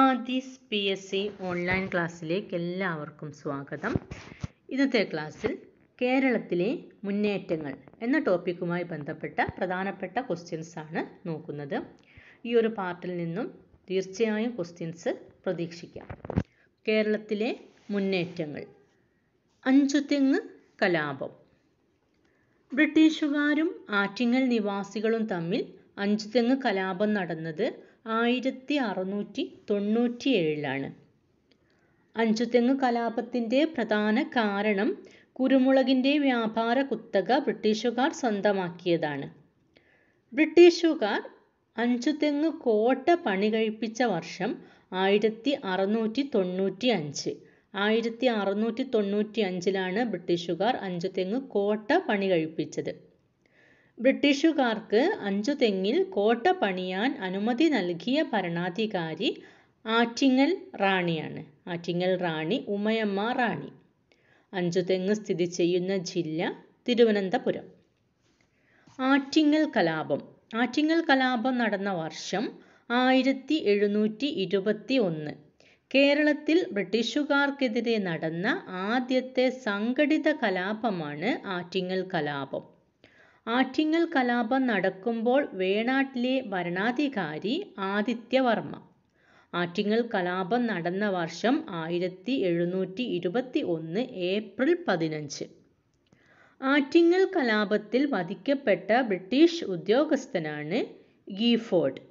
Aadhi's P S C online ക്ലാസ്സിലേക്ക് എല്ലാവർക്കും സ്വാഗതം ഇന്നത്തെ ക്ലാസ്സിൽ കേരളത്തിലെ മുന്നേറ്റങ്ങൾ എന്ന ടോപ്പിക്കുമായി ബന്ധപ്പെട്ട പ്രധാനപ്പെട്ട ക്വസ്റ്റ്യൻസ് ആണ് നോക്കുന്നത് ഈ ഒരു പാർട്ടിൽ നിന്നും തീർച്ചയായും ക്വസ്റ്റ്യൻസ് പ്രതീക്ഷിക്കാം കേരളത്തിലെ മുന്നേറ്റങ്ങൾ തെങ്ങ് കലാപം ബ്രിട്ടീഷുകാരും ആറ്റിങ്ങൽ നിവാസികളും തമ്മിൽ തെങ്ങ് കലാപം നടന്നത് ആയിരത്തി അറുന്നൂറ്റി തൊണ്ണൂറ്റി ഏഴിലാണ് അഞ്ചുതെങ്ങ് കലാപത്തിൻ്റെ പ്രധാന കാരണം കുരുമുളകിൻ്റെ വ്യാപാര കുത്തക ബ്രിട്ടീഷുകാർ സ്വന്തമാക്കിയതാണ് ബ്രിട്ടീഷുകാർ അഞ്ചുതെങ്ങ് കോട്ട പണി കഴിപ്പിച്ച വർഷം ആയിരത്തി അറുന്നൂറ്റി തൊണ്ണൂറ്റി അഞ്ച് ആയിരത്തി അറുന്നൂറ്റി തൊണ്ണൂറ്റി അഞ്ചിലാണ് ബ്രിട്ടീഷുകാർ അഞ്ചുതെങ്ങ് കോട്ട പണി കഴിപ്പിച്ചത് ബ്രിട്ടീഷുകാർക്ക് അഞ്ചുതെങ്ങിൽ കോട്ട പണിയാൻ അനുമതി നൽകിയ ഭരണാധികാരി ആറ്റിങ്ങൽ റാണിയാണ് ആറ്റിങ്ങൽ റാണി ഉമയമ്മ റാണി അഞ്ചുതെങ്ങ് സ്ഥിതി ചെയ്യുന്ന ജില്ല തിരുവനന്തപുരം ആറ്റിങ്ങൽ കലാപം ആറ്റിങ്ങൽ കലാപം നടന്ന വർഷം ആയിരത്തി എഴുന്നൂറ്റി ഇരുപത്തി ഒന്ന് കേരളത്തിൽ ബ്രിട്ടീഷുകാർക്കെതിരെ നടന്ന ആദ്യത്തെ സംഘടിത കലാപമാണ് ആറ്റിങ്ങൽ കലാപം ആറ്റിങ്ങൽ കലാപം നടക്കുമ്പോൾ വേണാട്ടിലെ ഭരണാധികാരി ആദിത്യവർമ്മ ആറ്റിങ്ങൽ കലാപം നടന്ന വർഷം ആയിരത്തി എഴുന്നൂറ്റി ഇരുപത്തി ഒന്ന് ഏപ്രിൽ പതിനഞ്ച് ആറ്റിങ്ങൽ കലാപത്തിൽ വധിക്കപ്പെട്ട ബ്രിട്ടീഷ് ഉദ്യോഗസ്ഥനാണ് ഗീഫോർഡ്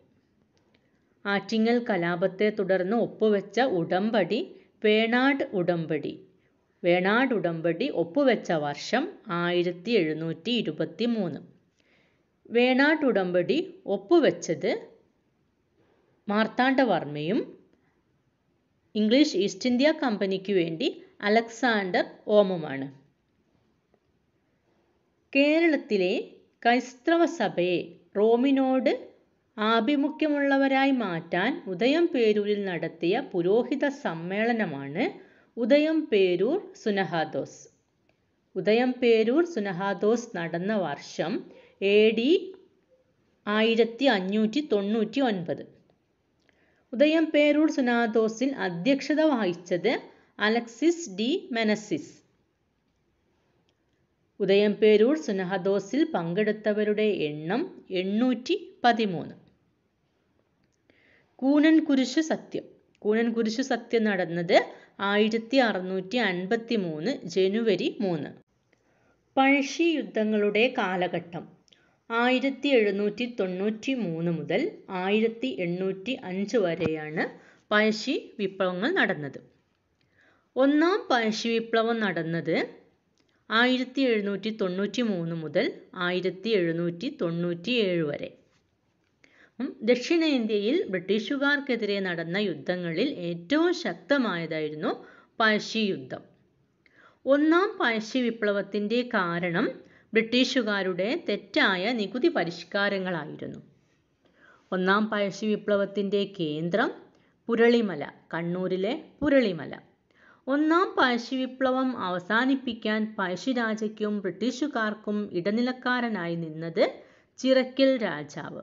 ആറ്റിങ്ങൽ കലാപത്തെ തുടർന്ന് ഒപ്പുവെച്ച ഉടമ്പടി വേണാട് ഉടമ്പടി വേണാടുടമ്പടി ഒപ്പുവെച്ച വർഷം ആയിരത്തി എഴുന്നൂറ്റി ഇരുപത്തി മൂന്ന് വേണാട്ടുടമ്പടി ഒപ്പുവെച്ചത് മാർത്താണ്ഡവർമ്മയും ഇംഗ്ലീഷ് ഈസ്റ്റ് ഇന്ത്യ കമ്പനിക്ക് വേണ്ടി അലക്സാണ്ടർ ഓമുമാണ് കേരളത്തിലെ ക്രൈസ്തവ സഭയെ റോമിനോട് ആഭിമുഖ്യമുള്ളവരായി മാറ്റാൻ ഉദയം പേരൂരിൽ നടത്തിയ പുരോഹിത സമ്മേളനമാണ് ഉദയം പേരൂർ സുനഹാദോസ് ഉദയം പേരൂർ സുനഹാദോസ് നടന്ന വർഷം എ ഡി ആയിരത്തി അഞ്ഞൂറ്റി തൊണ്ണൂറ്റി ഒൻപത് ഉദയം പേരൂർ സുനാദോസിൽ അധ്യക്ഷത വഹിച്ചത് അലക്സിസ് ഡി മെനസിസ് ഉദയം പേരൂർ സുനഹദോസിൽ പങ്കെടുത്തവരുടെ എണ്ണം എണ്ണൂറ്റി പതിമൂന്ന് കൂനൻ കുരിശു സത്യം കൂനൻ കുരിശു സത്യം നടന്നത് ആയിരത്തി അറുന്നൂറ്റി അൻപത്തി മൂന്ന് ജനുവരി മൂന്ന് പഴശ്ശി യുദ്ധങ്ങളുടെ കാലഘട്ടം ആയിരത്തി എഴുന്നൂറ്റി തൊണ്ണൂറ്റി മൂന്ന് മുതൽ ആയിരത്തി എണ്ണൂറ്റി അഞ്ച് വരെയാണ് പഴശ്ശി വിപ്ലവങ്ങൾ നടന്നത് ഒന്നാം പഴശ്ശി വിപ്ലവം നടന്നത് ആയിരത്തി എഴുന്നൂറ്റി തൊണ്ണൂറ്റി മൂന്ന് മുതൽ ആയിരത്തി എഴുന്നൂറ്റി തൊണ്ണൂറ്റി ഏഴ് വരെ ദക്ഷിണേന്ത്യയിൽ ബ്രിട്ടീഷുകാർക്കെതിരെ നടന്ന യുദ്ധങ്ങളിൽ ഏറ്റവും ശക്തമായതായിരുന്നു പഴശ്ശി യുദ്ധം ഒന്നാം പഴശ്ശി വിപ്ലവത്തിൻ്റെ കാരണം ബ്രിട്ടീഷുകാരുടെ തെറ്റായ നികുതി പരിഷ്കാരങ്ങളായിരുന്നു ഒന്നാം പഴശ്ശി വിപ്ലവത്തിൻ്റെ കേന്ദ്രം പുരളിമല കണ്ണൂരിലെ പുരളിമല ഒന്നാം പഴശ്ശി വിപ്ലവം അവസാനിപ്പിക്കാൻ പഴശ്ശിരാജയ്ക്കും ബ്രിട്ടീഷുകാർക്കും ഇടനിലക്കാരനായി നിന്നത് ചിറക്കൽ രാജാവ്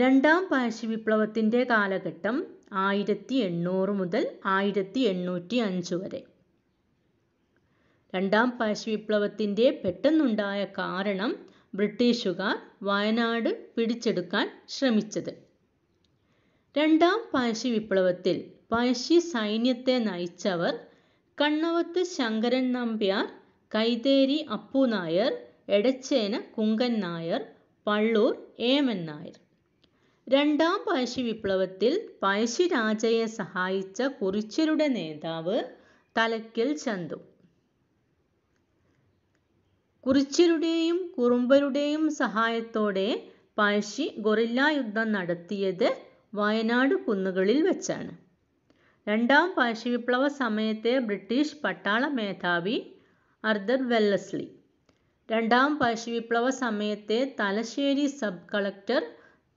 രണ്ടാം വിപ്ലവത്തിൻ്റെ കാലഘട്ടം ആയിരത്തി എണ്ണൂറ് മുതൽ ആയിരത്തി എണ്ണൂറ്റി അഞ്ച് വരെ രണ്ടാം വിപ്ലവത്തിൻ്റെ പെട്ടെന്നുണ്ടായ കാരണം ബ്രിട്ടീഷുകാർ വയനാട് പിടിച്ചെടുക്കാൻ ശ്രമിച്ചത് രണ്ടാം വിപ്ലവത്തിൽ പഴശ്ശി സൈന്യത്തെ നയിച്ചവർ കണ്ണവത്ത് ശങ്കരൻ നമ്പ്യാർ കൈതേരി അപ്പു നായർ എടച്ചേന കുങ്കൻ നായർ പള്ളൂർ ഏമൻ നായർ രണ്ടാം പഴശ്ശി വിപ്ലവത്തിൽ രാജയെ സഹായിച്ച കുറിച്ചരുടെ നേതാവ് തലക്കൽ ചന്തു കുറിച്ചരുടെയും കുറുമ്പരുടെയും സഹായത്തോടെ പഴശ്ശി ഗൊറില്ല യുദ്ധം നടത്തിയത് വയനാട് കുന്നുകളിൽ വെച്ചാണ് രണ്ടാം പഴശ്ശി വിപ്ലവ സമയത്തെ ബ്രിട്ടീഷ് പട്ടാള മേധാവി അർദർ വെല്ലസ്ലി രണ്ടാം പഴശ്ശി വിപ്ലവ സമയത്തെ Thalassery sub collector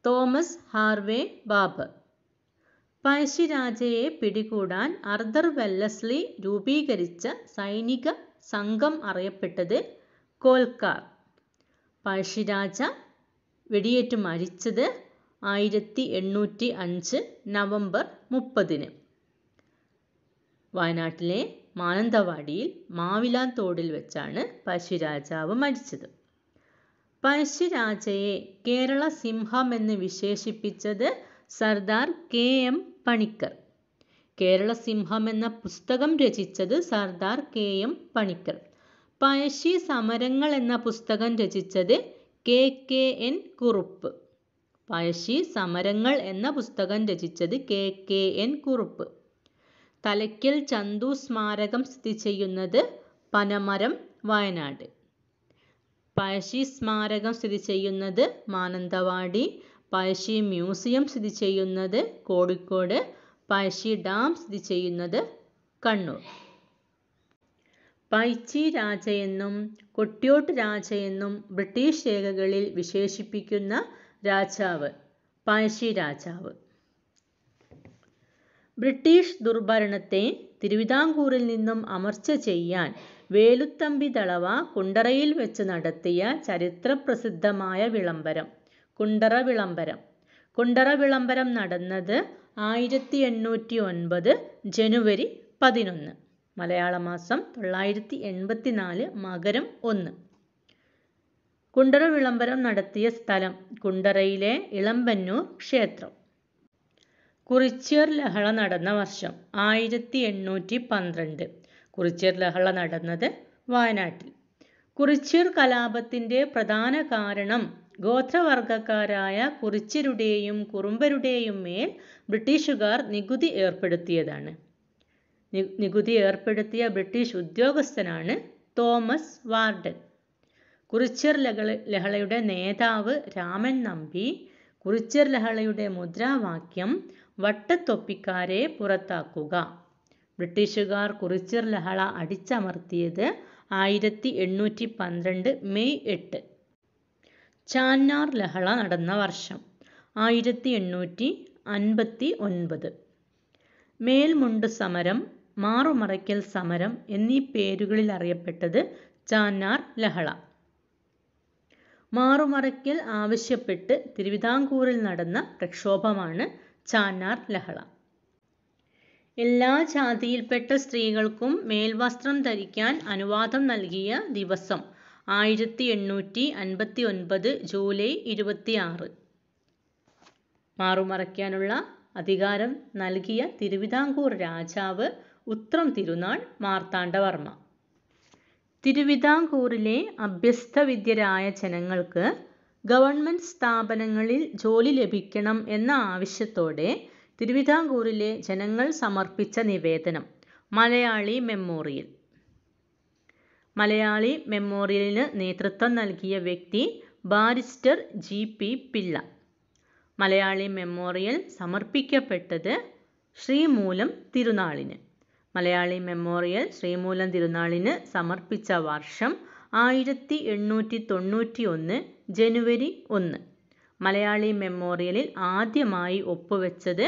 Thomas Harvey Baber പഴശ്ശിരാജയെ പിടികൂടാൻ അർദർ വെല്ലസ്ലി രൂപീകരിച്ച സൈനിക സംഘം അറിയപ്പെട്ടത് കോൽക്കാർ പഴശ്ശിരാജ വെടിയേറ്റ് മരിച്ചത് ആയിരത്തി എണ്ണൂറ്റി അഞ്ച് നവംബർ മുപ്പതിന് വയനാട്ടിലെ മാനന്തവാടിയിൽ മാവിലാൻ തോടിൽ വെച്ചാണ് പഴശ്ശിരാജാവ് മരിച്ചത് പഴശ്ശിരാജയെ കേരള സിംഹം എന്ന് വിശേഷിപ്പിച്ചത് സർദാർ കെ എം പണിക്കർ കേരള സിംഹം എന്ന പുസ്തകം രചിച്ചത് സർദാർ കെ എം പണിക്കർ പഴശ്ശി സമരങ്ങൾ എന്ന പുസ്തകം രചിച്ചത് K K N Kurup Pazhassi സമരങ്ങൾ എന്ന പുസ്തകം രചിച്ചത് K K N Kurup Thalakkal Chandu സ്മാരകം സ്ഥിതി ചെയ്യുന്നത് പനമരം വയനാട് പഴശ്ശി സ്മാരകം സ്ഥിതി ചെയ്യുന്നത് മാനന്തവാടി പഴശ്ശി മ്യൂസിയം സ്ഥിതി ചെയ്യുന്നത് കോഴിക്കോട് പഴശ്ശി ഡാം സ്ഥിതി ചെയ്യുന്നത് കണ്ണൂർ പൈച്ചി രാജ എന്നും കൊട്ടിയോട്ട് രാജ എന്നും ബ്രിട്ടീഷ് രേഖകളിൽ വിശേഷിപ്പിക്കുന്ന രാജാവ് പഴശ്ശി രാജാവ് ബ്രിട്ടീഷ് ദുർഭരണത്തെ തിരുവിതാംകൂറിൽ നിന്നും അമർച്ച ചെയ്യാൻ വേലുത്തമ്പി ദളവ കുണ്ടറയിൽ വെച്ച് നടത്തിയ ചരിത്ര പ്രസിദ്ധമായ വിളംബരം കുണ്ടറ വിളംബരം കുണ്ടറ വിളംബരം നടന്നത് ആയിരത്തി എണ്ണൂറ്റി ഒൻപത് ജനുവരി പതിനൊന്ന് മലയാള മാസം തൊള്ളായിരത്തി എൺപത്തി നാല് മകരം ഒന്ന് കുണ്ടറ വിളംബരം നടത്തിയ സ്ഥലം കുണ്ടറയിലെ ഇളമ്പന്നൂർ ക്ഷേത്രം കുറിച്യർ ലഹള നടന്ന വർഷം ആയിരത്തി എണ്ണൂറ്റി പന്ത്രണ്ട് കുറിച്ചിർ ലഹള നടന്നത് വയനാട്ടിൽ കുറിച്ചിർ കലാപത്തിൻ്റെ പ്രധാന കാരണം ഗോത്രവർഗക്കാരായ കുറിച്ചിരുടെയും കുറുമ്പരുടെയും മേൽ ബ്രിട്ടീഷുകാർ നികുതി ഏർപ്പെടുത്തിയതാണ് നികുതി ഏർപ്പെടുത്തിയ ബ്രിട്ടീഷ് ഉദ്യോഗസ്ഥനാണ് തോമസ് വാർഡൻ കുറിച്യർ ലഹളയുടെ നേതാവ് രാമൻ നമ്പി കുറിച്ചിർ ലഹളയുടെ മുദ്രാവാക്യം വട്ടത്തൊപ്പിക്കാരെ പുറത്താക്കുക ബ്രിട്ടീഷുകാർ കുറിച്യർ ലഹള അടിച്ചമർത്തിയത് ആയിരത്തി എണ്ണൂറ്റി പന്ത്രണ്ട് മെയ് എട്ട് ചാന്നാർ ലഹള നടന്ന വർഷം ആയിരത്തി എണ്ണൂറ്റി അൻപത്തി ഒൻപത് മേൽമുണ്ട് സമരം മാറുമറയ്ക്കൽ സമരം എന്നീ പേരുകളിൽ അറിയപ്പെട്ടത് ചാന്നാർ ലഹള മാറുമറയ്ക്കൽ ആവശ്യപ്പെട്ട് തിരുവിതാംകൂറിൽ നടന്ന പ്രക്ഷോഭമാണ് ചാന്നാർ ലഹള എല്ലാ ജാതിയിൽപ്പെട്ട സ്ത്രീകൾക്കും മേൽവസ്ത്രം ധരിക്കാൻ അനുവാദം നൽകിയ ദിവസം ആയിരത്തി എണ്ണൂറ്റി അൻപത്തി ഒൻപത് ജൂലൈ ഇരുപത്തിയാറ് മാറുമറയ്ക്കാനുള്ള അധികാരം നൽകിയ തിരുവിതാംകൂർ രാജാവ് ഉത്രം തിരുനാൾ മാർത്താണ്ഡവർമ്മ തിരുവിതാംകൂറിലെ അഭ്യസ്തവിദ്യരായ ജനങ്ങൾക്ക് ഗവൺമെൻറ് സ്ഥാപനങ്ങളിൽ ജോലി ലഭിക്കണം എന്ന ആവശ്യത്തോടെ തിരുവിതാംകൂറിലെ ജനങ്ങൾ സമർപ്പിച്ച നിവേദനം മലയാളി മെമ്മോറിയൽ മലയാളി മെമ്മോറിയലിന് നേതൃത്വം നൽകിയ വ്യക്തി barrister G P Pillai Malayali memorial സമർപ്പിക്കപ്പെട്ടത് ശ്രീമൂലം തിരുനാളിന് മലയാളി മെമ്മോറിയൽ ശ്രീമൂലം തിരുനാളിന് സമർപ്പിച്ച വർഷം ആയിരത്തി എണ്ണൂറ്റി തൊണ്ണൂറ്റി ഒന്ന് ജനുവരി ഒന്ന് മലയാളി മെമ്മോറിയലിൽ ആദ്യമായി ഒപ്പുവെച്ചത്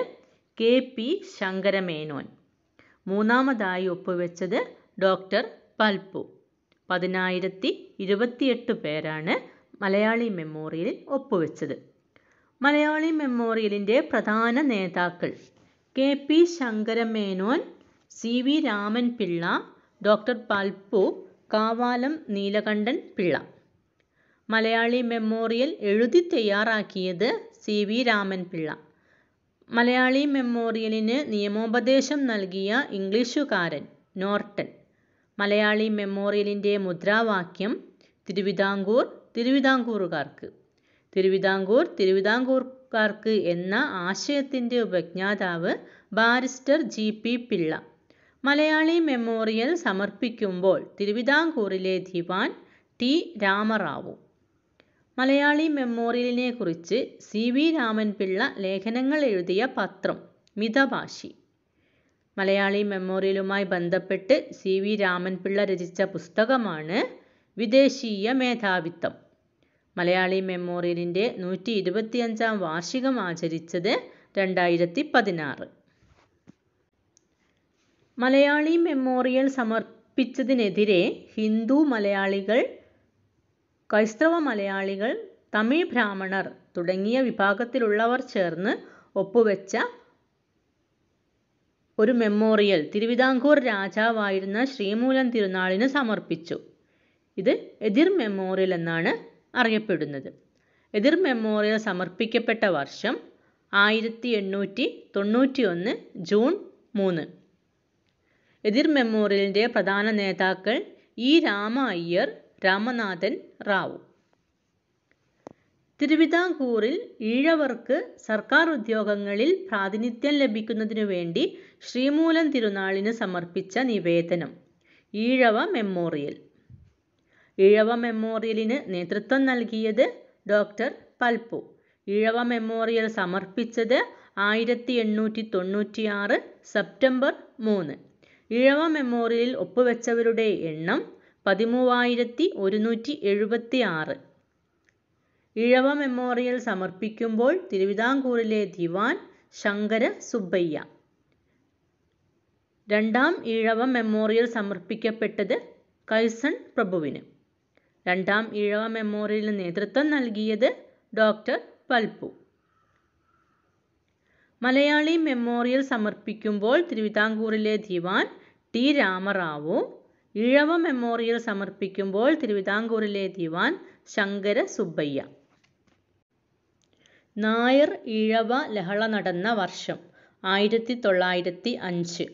കെ പി ശങ്കരമേനോൻ മൂന്നാമതായി ഒപ്പുവെച്ചത് ഡോക്ടർ പൽപ്പു പതിനായിരത്തി ഇരുപത്തിയെട്ട് പേരാണ് മലയാളി മെമ്മോറിയൽ ഒപ്പുവെച്ചത് മലയാളി മെമ്മോറിയലിൻ്റെ പ്രധാന നേതാക്കൾ K P Sankara Menon C V Raman Pillai doctor Palpu Kavalam Neelakantan Pillai Malayali memorial എഴുതി തയ്യാറാക്കിയത് സി വി രാമൻ പിള്ള മലയാളി മെമ്മോറിയലിന് നിയമോപദേശം നൽകിയ ഇംഗ്ലീഷുകാരൻ നോർട്ടൻ മലയാളി മെമ്മോറിയലിൻ്റെ മുദ്രാവാക്യം തിരുവിതാംകൂർ തിരുവിതാംകൂറുകാർക്ക് തിരുവിതാംകൂർ തിരുവിതാംകൂർക്കാർക്ക് എന്ന ആശയത്തിൻ്റെ ഉപജ്ഞാതാവ് barrister G P Pillai Malayali memorial സമർപ്പിക്കുമ്പോൾ തിരുവിതാംകൂറിലെ ദിവാൻ ടി രാമറാവു മലയാളി മെമ്മോറിയലിനെക്കുറിച്ച് സി വി രാമൻപിള്ള ലേഖനങ്ങൾ എഴുതിയ പത്രം മിതഭാഷി മലയാളി മെമ്മോറിയലുമായി ബന്ധപ്പെട്ട് സി വി രാമൻപിള്ള രചിച്ച പുസ്തകമാണ് വിദേശീയ മേധാവിത്വം മലയാളി മെമ്മോറിയലിൻ്റെ നൂറ്റി ഇരുപത്തിയഞ്ചാം വാർഷികം ആചരിച്ചത് രണ്ടായിരത്തി പതിനാറ് മലയാളി മെമ്മോറിയൽ സമർപ്പിച്ചതിനെതിരെ ഹിന്ദു മലയാളികൾ ക്രൈസ്തവ മലയാളികൾ തമിഴ് ബ്രാഹ്മണർ തുടങ്ങിയ വിഭാഗത്തിലുള്ളവർ ചേർന്ന് ഒപ്പുവെച്ച ഒരു മെമ്മോറിയൽ തിരുവിതാംകൂർ രാജാവായിരുന്ന ശ്രീമൂലം തിരുനാളിന് സമർപ്പിച്ചു ഇത് എതിർ മെമ്മോറിയൽ എന്നാണ് അറിയപ്പെടുന്നത് എതിർ മെമ്മോറിയൽ സമർപ്പിക്കപ്പെട്ട വർഷം ആയിരത്തി എണ്ണൂറ്റി തൊണ്ണൂറ്റി ഒന്ന് ജൂൺ മൂന്ന് എതിർ മെമ്മോറിയലിൻ്റെ പ്രധാന നേതാക്കൾ ഇ രാമ അയ്യർ രാമനാഥൻ റാവു തിരുവിതാംകൂറിൽ ഈഴവർക്ക് സർക്കാർ ഉദ്യോഗങ്ങളിൽ പ്രാതിനിധ്യം ലഭിക്കുന്നതിനു വേണ്ടി ശ്രീമൂലം തിരുനാളിന് സമർപ്പിച്ച നിവേദനം ഈഴവ മെമ്മോറിയൽ ഈഴവ മെമ്മോറിയലിന് നേതൃത്വം നൽകിയത് ഡോക്ടർ പൽപ്പു ഈഴവ മെമ്മോറിയൽ സമർപ്പിച്ചത് ആയിരത്തി എണ്ണൂറ്റി തൊണ്ണൂറ്റിയാറ് സെപ്റ്റംബർ മൂന്ന് ഈഴവ മെമ്മോറിയലിൽ ഒപ്പുവെച്ചവരുടെ എണ്ണം പതിമൂവായിരത്തി ഒരുന്നൂറ്റി എഴുപത്തി ആറ് ഇഴവ മെമ്മോറിയൽ സമർപ്പിക്കുമ്പോൾ തിരുവിതാംകൂറിലെ ദിവാൻ ശങ്കര സുബ്ബയ്യ രണ്ടാം ഈഴവ മെമ്മോറിയൽ സമർപ്പിക്കപ്പെട്ടത് കൈസൺ പ്രഭുവിന് രണ്ടാം ഈഴവ മെമ്മോറിയലിന് നേതൃത്വം നൽകിയത് ഡോക്ടർ പൽപ്പു മലയാളി മെമ്മോറിയൽ സമർപ്പിക്കുമ്പോൾ തിരുവിതാംകൂറിലെ ദിവാൻ ടി രാമറാവു ഇഴവ മെമ്മോറിയൽ സമർപ്പിക്കുമ്പോൾ തിരുവിതാംകൂറിലെ ദിവാൻ ശങ്കര സുബ്ബയ്യ നായർ ഇഴവ ലഹള നടന്ന വർഷം ആയിരത്തി തൊള്ളായിരത്തി അഞ്ച്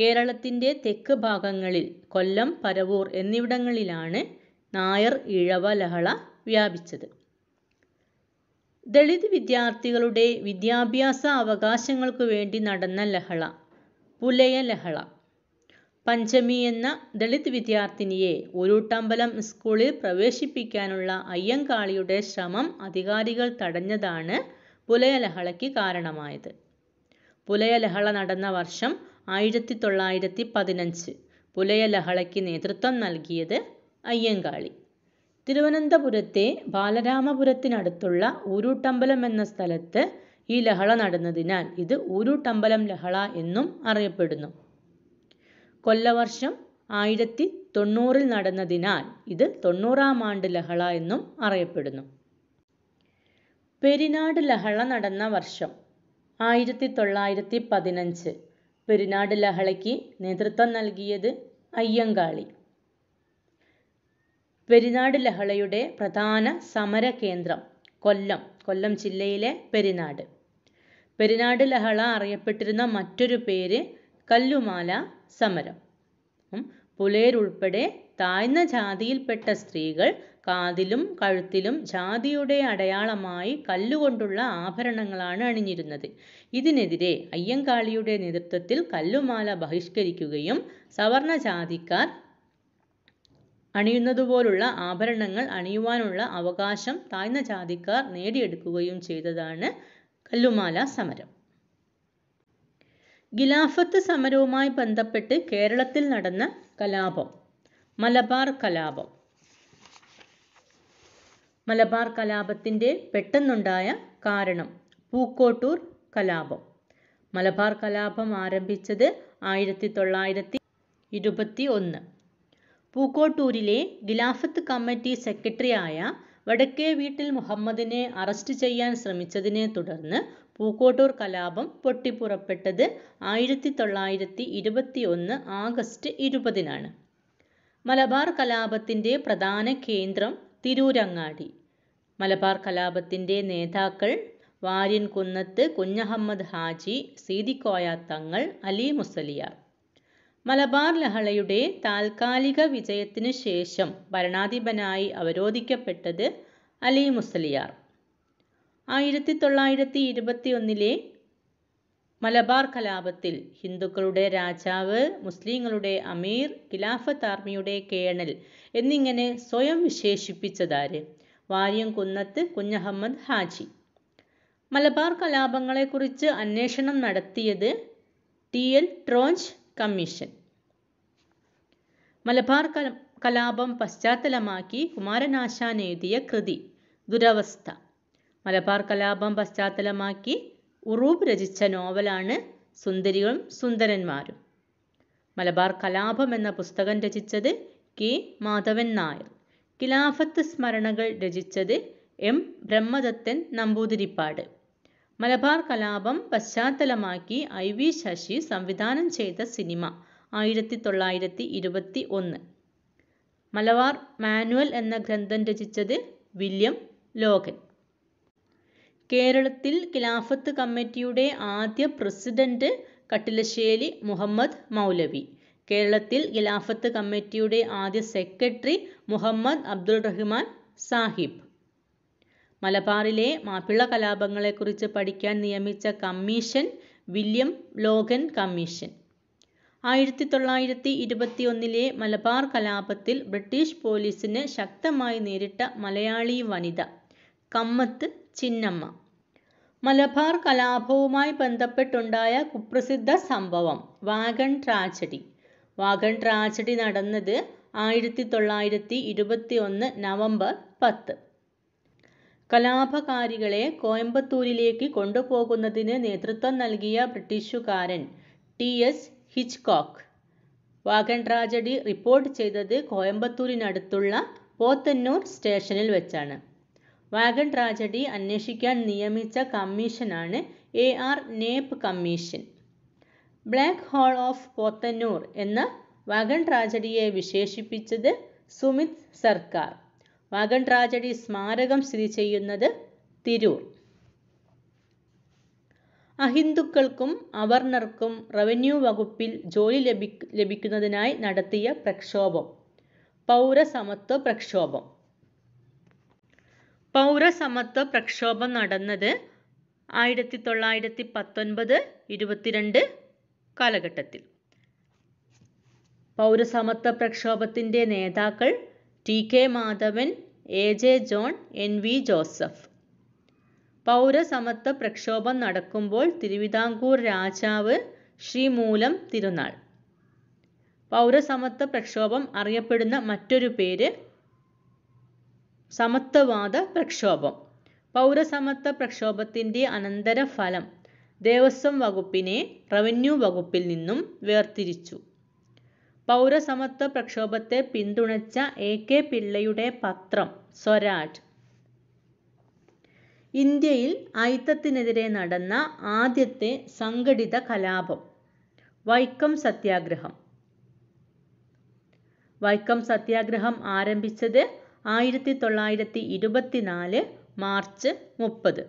കേരളത്തിൻ്റെ തെക്ക് ഭാഗങ്ങളിൽ കൊല്ലം പരവൂർ എന്നിവിടങ്ങളിലാണ് നായർ ഇഴവ ലഹള വ്യാപിച്ചത് ദളിത് വിദ്യാർത്ഥികളുടെ വിദ്യാഭ്യാസ അവകാശങ്ങൾക്കു വേണ്ടി നടന്ന ലഹള പുലയ ലഹള പഞ്ചമി എന്ന ദളിത് വിദ്യാർത്ഥിനിയെ ഉരുട്ടമ്പലം സ്കൂളിൽ പ്രവേശിപ്പിക്കാനുള്ള അയ്യങ്കാളിയുടെ ശ്രമം അധികാരികൾ തടഞ്ഞതാണ് പുലയലഹളയ്ക്ക് കാരണമായത് പുലയലഹള നടന്ന വർഷം ആയിരത്തി തൊള്ളായിരത്തി പതിനഞ്ച് പുലയലഹളയ്ക്ക് നേതൃത്വം നൽകിയത് അയ്യങ്കാളി തിരുവനന്തപുരത്തെ ബാലരാമപുരത്തിനടുത്തുള്ള ഊരൂട്ടമ്പലം എന്ന സ്ഥലത്ത് ഈ ലഹള നടന്നതിനാൽ ഇത് ഊരൂട്ടമ്പലം ലഹള എന്നും അറിയപ്പെടുന്നു കൊല്ലവർഷം ആയിരത്തി തൊണ്ണൂറിൽ നടന്നതിനാൽ ഇത് തൊണ്ണൂറാം ആണ്ട് ലഹള എന്നും അറിയപ്പെടുന്നു പെരിനാട് ലഹള നടന്ന വർഷം ആയിരത്തി തൊള്ളായിരത്തി പതിനഞ്ച് പെരിനാട് ലഹളയ്ക്ക് നേതൃത്വം നൽകിയത് അയ്യങ്കാളി പെരിനാട് ലഹളയുടെ പ്രധാന സമര കേന്ദ്രം കൊല്ലം കൊല്ലം ജില്ലയിലെ പെരിനാട് പെരിനാട് ലഹള അറിയപ്പെട്ടിരുന്ന മറ്റൊരു പേര് കല്ലുമാല സമരം പുലേരുൾപ്പെടെ താഴ്ന്ന ജാതിയിൽപ്പെട്ട സ്ത്രീകൾ കാതിലും കഴുത്തിലും ജാതിയുടെ അടയാളമായി കല്ലുകൊണ്ടുള്ള ആഭരണങ്ങളാണ് അണിഞ്ഞിരുന്നത് ഇതിനെതിരെ അയ്യങ്കാളിയുടെ നേതൃത്വത്തിൽ കല്ലുമാല ബഹിഷ്കരിക്കുകയും സവർണ ജാതിക്കാർ അണിയുന്നതുപോലുള്ള ആഭരണങ്ങൾ അണിയുവാനുള്ള അവകാശം താഴ്ന്ന ജാതിക്കാർ നേടിയെടുക്കുകയും ചെയ്തതാണ് കല്ലുമാല സമരം ഖിലാഫത്ത് സമരവുമായി ബന്ധപ്പെട്ട് കേരളത്തിൽ നടന്ന കലാപം മലബാർ കലാപം മലബാർ കലാപത്തിൻ്റെ പെട്ടെന്നുണ്ടായ കാരണം പൂക്കോട്ടൂർ കലാപം മലബാർ കലാപം ആരംഭിച്ചത് ആയിരത്തി തൊള്ളായിരത്തി ഇരുപത്തി ഒന്ന് പൂക്കോട്ടൂരിലെ ഖിലാഫത്ത് കമ്മിറ്റി സെക്രട്ടറിയായ വടക്കേ വീട്ടിൽ മുഹമ്മദിനെ അറസ്റ്റ് ചെയ്യാൻ ശ്രമിച്ചതിനെ തുടർന്ന് പൂക്കോട്ടൂർ കലാപം പൊട്ടിപ്പുറപ്പെട്ടത് ആയിരത്തി തൊള്ളായിരത്തി ഇരുപത്തി ഒന്ന് ആഗസ്റ്റ് ഇരുപതിനാണ് മലബാർ കലാപത്തിൻ്റെ പ്രധാന കേന്ദ്രം തിരൂരങ്ങാടി മലബാർ കലാപത്തിൻ്റെ നേതാക്കൾ വാര്യൻകുന്നത്ത് കുഞ്ഞഹമ്മദ് ഹാജി സീതിക്കോയ തങ്ങൾ അലി മുസലിയാർ മലബാർ ലഹളയുടെ താൽക്കാലിക വിജയത്തിനു ശേഷം ഭരണാധിപനായി അവരോധിക്കപ്പെട്ടത് അലി മുസലിയാർ ആയിരത്തി തൊള്ളായിരത്തി ഒന്നിലെ മലബാർ കലാപത്തിൽ ഹിന്ദുക്കളുടെ രാജാവ് മുസ്ലിങ്ങളുടെ അമീർ ഖിലാഫത്ത് ആർമിയുടെ കേണൽ എന്നിങ്ങനെ സ്വയം വിശേഷിപ്പിച്ചതാര് കുന്നത്ത് കുഞ്ഞഹമ്മദ് ഹാജി മലബാർ കലാപങ്ങളെക്കുറിച്ച് അന്വേഷണം നടത്തിയത് T L Strange commission Malabar കലാപം പശ്ചാത്തലമാക്കി കുമാരനാശാൻ എഴുതിയ കൃതി ദുരവസ്ഥ മലബാർ കലാപം പശ്ചാത്തലമാക്കി ഉറൂബ് രചിച്ച നോവലാണ് സുന്ദരികളും സുന്ദരന്മാരും മലബാർ കലാപം എന്ന പുസ്തകം രചിച്ചത് കെ മാധവൻ നായർ ഖിലാഫത്ത് സ്മരണകൾ രചിച്ചത് എം ബ്രഹ്മദത്തൻ നമ്പൂതിരിപ്പാട് മലബാർ കലാപം പശ്ചാത്തലമാക്കി ഐ വി ശശി സംവിധാനം ചെയ്ത സിനിമ ആയിരത്തി തൊള്ളായിരത്തി ഇരുപത്തി ഒന്ന് മലബാർ മാനുവൽ എന്ന ഗ്രന്ഥം രചിച്ചത് വില്യം ലോകൻ കേരളത്തിൽ ഖിലാഫത്ത് കമ്മിറ്റിയുടെ ആദ്യ പ്രസിഡന്റ് കട്ടിലശ്ശേരി മുഹമ്മദ് മൗലവി കേരളത്തിൽ ഖിലാഫത്ത് കമ്മിറ്റിയുടെ ആദ്യ സെക്രട്ടറി മുഹമ്മദ് അബ്ദുൾ റഹ്മാൻ സാഹിബ് മലബാറിലെ മാപ്പിള കലാപങ്ങളെക്കുറിച്ച് പഠിക്കാൻ നിയമിച്ച കമ്മീഷൻ വില്യം ലോഗൻ കമ്മീഷൻ ആയിരത്തി തൊള്ളായിരത്തി ഇരുപത്തി ഒന്നിലെ മലബാർ കലാപത്തിൽ ബ്രിട്ടീഷ് പോലീസിന് ശക്തമായി നേരിട്ട മലയാളി വനിത കമ്മത്ത് ചിന്നമ്മ മലബാർ കലാപവുമായി ബന്ധപ്പെട്ടുണ്ടായ കുപ്രസിദ്ധ സംഭവം വാഗൺ ട്രാജഡി വാഗൺ ട്രാജഡി നടന്നത് ആയിരത്തി തൊള്ളായിരത്തി ഇരുപത്തി ഒന്ന് നവംബർ പത്ത് കലാപകാരികളെ കോയമ്പത്തൂരിലേക്ക് കൊണ്ടുപോകുന്നതിന് നേതൃത്വം നൽകിയ ബ്രിട്ടീഷുകാരൻ T S Hitchcock wagon tragedy report ചെയ്തത് കോയമ്പത്തൂരിനടുത്തുള്ള പോത്തന്നൂർ സ്റ്റേഷനിൽ വെച്ചാണ് വാഗൺ ട്രാജഡി അന്വേഷിക്കാൻ നിയമിച്ച കമ്മീഷനാണ് A R Knapp commission black hole of Podanur wagon വാഗൺ ട്രാജഡിയെ വിശേഷിപ്പിച്ചത് സുമിത് സർക്കാർ വാഗൺ ട്രാജഡി സ്മാരകം സ്ഥിതി ചെയ്യുന്നത് തിരൂർ അഹിന്ദുക്കൾക്കും അവർണർക്കും റവന്യൂ വകുപ്പിൽ ജോലി ലഭിക്കുന്നതിനായി നടത്തിയ പ്രക്ഷോഭം പൗരസമത്വ പ്രക്ഷോഭം പൗരസമത്വ പ്രക്ഷോഭം നടന്നത് ആയിരത്തി തൊള്ളായിരത്തി പത്തൊൻപത് ഇരുപത്തിരണ്ട് കാലഘട്ടത്തിൽ പൗരസമത്വ പ്രക്ഷോഭത്തിൻ്റെ നേതാക്കൾ T K Madhavan A J John N V Joseph പൗരസമത്വ പ്രക്ഷോഭം നടക്കുമ്പോൾ തിരുവിതാംകൂർ രാജാവ് ശ്രീമൂലം തിരുനാൾ പൗരസമത്വ പ്രക്ഷോഭം അറിയപ്പെടുന്ന മറ്റൊരു പേര് സമത്വവാദ പ്രക്ഷോഭം പൗരസമത്വ പ്രക്ഷോഭത്തിൻ്റെ അനന്തരഫലം ദേവസ്വം വകുപ്പിനെ റവന്യൂ വകുപ്പിൽ നിന്നും വേർതിരിച്ചു പൗരസമത്വ പ്രക്ഷോഭത്തെ പിന്തുണച്ച എ കെ പിള്ളയുടെ പത്രം സ്വരാജ് ഇന്ത്യയിൽ അയിത്തത്തിനെതിരെ നടന്ന ആദ്യത്തെ സംഘടിത കലാപം വൈക്കം സത്യാഗ്രഹം വൈക്കം സത്യാഗ്രഹം ആരംഭിച്ചത് ആയിരത്തി തൊള്ളായിരത്തി ഇരുപത്തിനാല് മാർച്ച് മുപ്പത്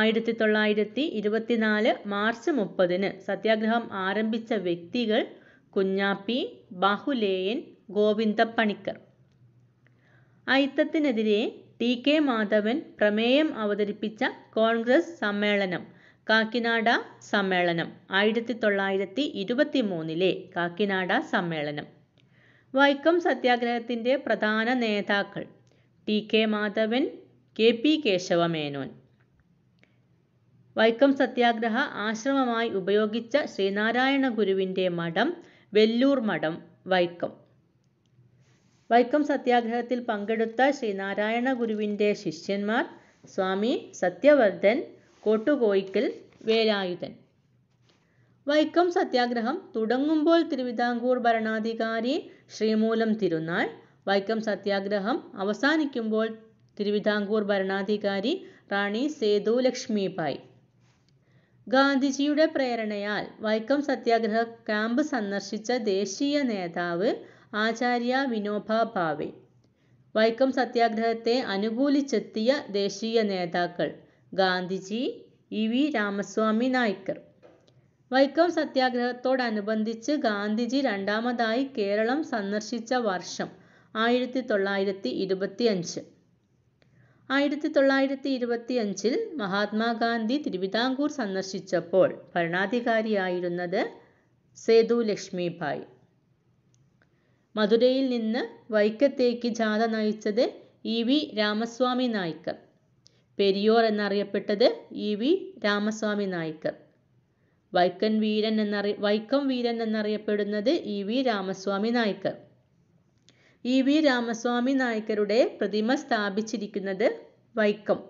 ആയിരത്തി തൊള്ളായിരത്തി ഇരുപത്തിനാല് മാർച്ച് മുപ്പതിന് സത്യാഗ്രഹം ആരംഭിച്ച വ്യക്തികൾ കുഞ്ഞാപ്പി ബാഹുലേയൻ ഗോവിന്ദപ്പണിക്കർ അയിത്തത്തിനെതിരെ ടി കെ മാധവൻ പ്രമേയം അവതരിപ്പിച്ച കോൺഗ്രസ് സമ്മേളനം കാക്കിനാട സമ്മേളനം ആയിരത്തി തൊള്ളായിരത്തി ഇരുപത്തി മൂന്നിലെ കാക്കിനാട സമ്മേളനം വൈക്കം സത്യാഗ്രഹത്തിൻ്റെ പ്രധാന നേതാക്കൾ T K Madhavan K P Kesava Menon Vaikom സത്യാഗ്രഹ ആശ്രമമായി ഉപയോഗിച്ച ശ്രീനാരായണ ഗുരുവിൻ്റെ മഠം വെല്ലൂർ മഠം വൈക്കം വൈക്കം സത്യാഗ്രഹത്തിൽ പങ്കെടുത്ത ശ്രീനാരായണ ഗുരുവിൻ്റെ ശിഷ്യന്മാർ സ്വാമി സത്യവർദ്ധൻ കോട്ടുകോയിക്കൽ വേലായുധൻ വൈക്കം സത്യാഗ്രഹം തുടങ്ങുമ്പോൾ തിരുവിതാംകൂർ ഭരണാധികാരി ശ്രീമൂലം തിരുനാൾ വൈക്കം സത്യാഗ്രഹം അവസാനിക്കുമ്പോൾ തിരുവിതാംകൂർ ഭരണാധികാരി റാണി സേതു ലക്ഷ്മിഭായ് ഗാന്ധിജിയുടെ പ്രേരണയാൽ വൈക്കം സത്യാഗ്രഹ ക്യാമ്പ് സന്ദർശിച്ച ദേശീയ നേതാവ് ആചാര്യ വിനോബ ഭാവെ വൈക്കം സത്യാഗ്രഹത്തെ അനുകൂലിച്ചെത്തിയ ദേശീയ നേതാക്കൾ ഗാന്ധിജി ഇ വി രാമസ്വാമി നായ്ക്കർ വൈക്കം സത്യാഗ്രഹത്തോടനുബന്ധിച്ച് ഗാന്ധിജി രണ്ടാമതായി കേരളം സന്ദർശിച്ച വർഷം ആയിരത്തി തൊള്ളായിരത്തി അഞ്ച് ആയിരത്തി തൊള്ളായിരത്തി അഞ്ചിൽ മഹാത്മാഗാന്ധി തിരുവിതാംകൂർ സന്ദർശിച്ചപ്പോൾ ഭരണാധികാരിയായിരുന്നത് സേതു ലക്ഷ്മിഭായ് മധുരയിൽ നിന്ന് വൈക്കത്തേക്ക് ജാഥ നയിച്ചത് ഇ വി രാമസ്വാമി നായ്ക്കർ പെരിയോർ എന്നറിയപ്പെട്ടത് ഇ വി രാമസ്വാമി നായ്ക്കർ വൈക്കം വീരൻ എന്നറി വൈക്കം വീരൻ എന്നറിയപ്പെടുന്നത് E V Ramaswamy Naicker E V Ramaswamy നായ്ക്കരുടെ പ്രതിമ സ്ഥാപിച്ചിരിക്കുന്നത് വൈക്കം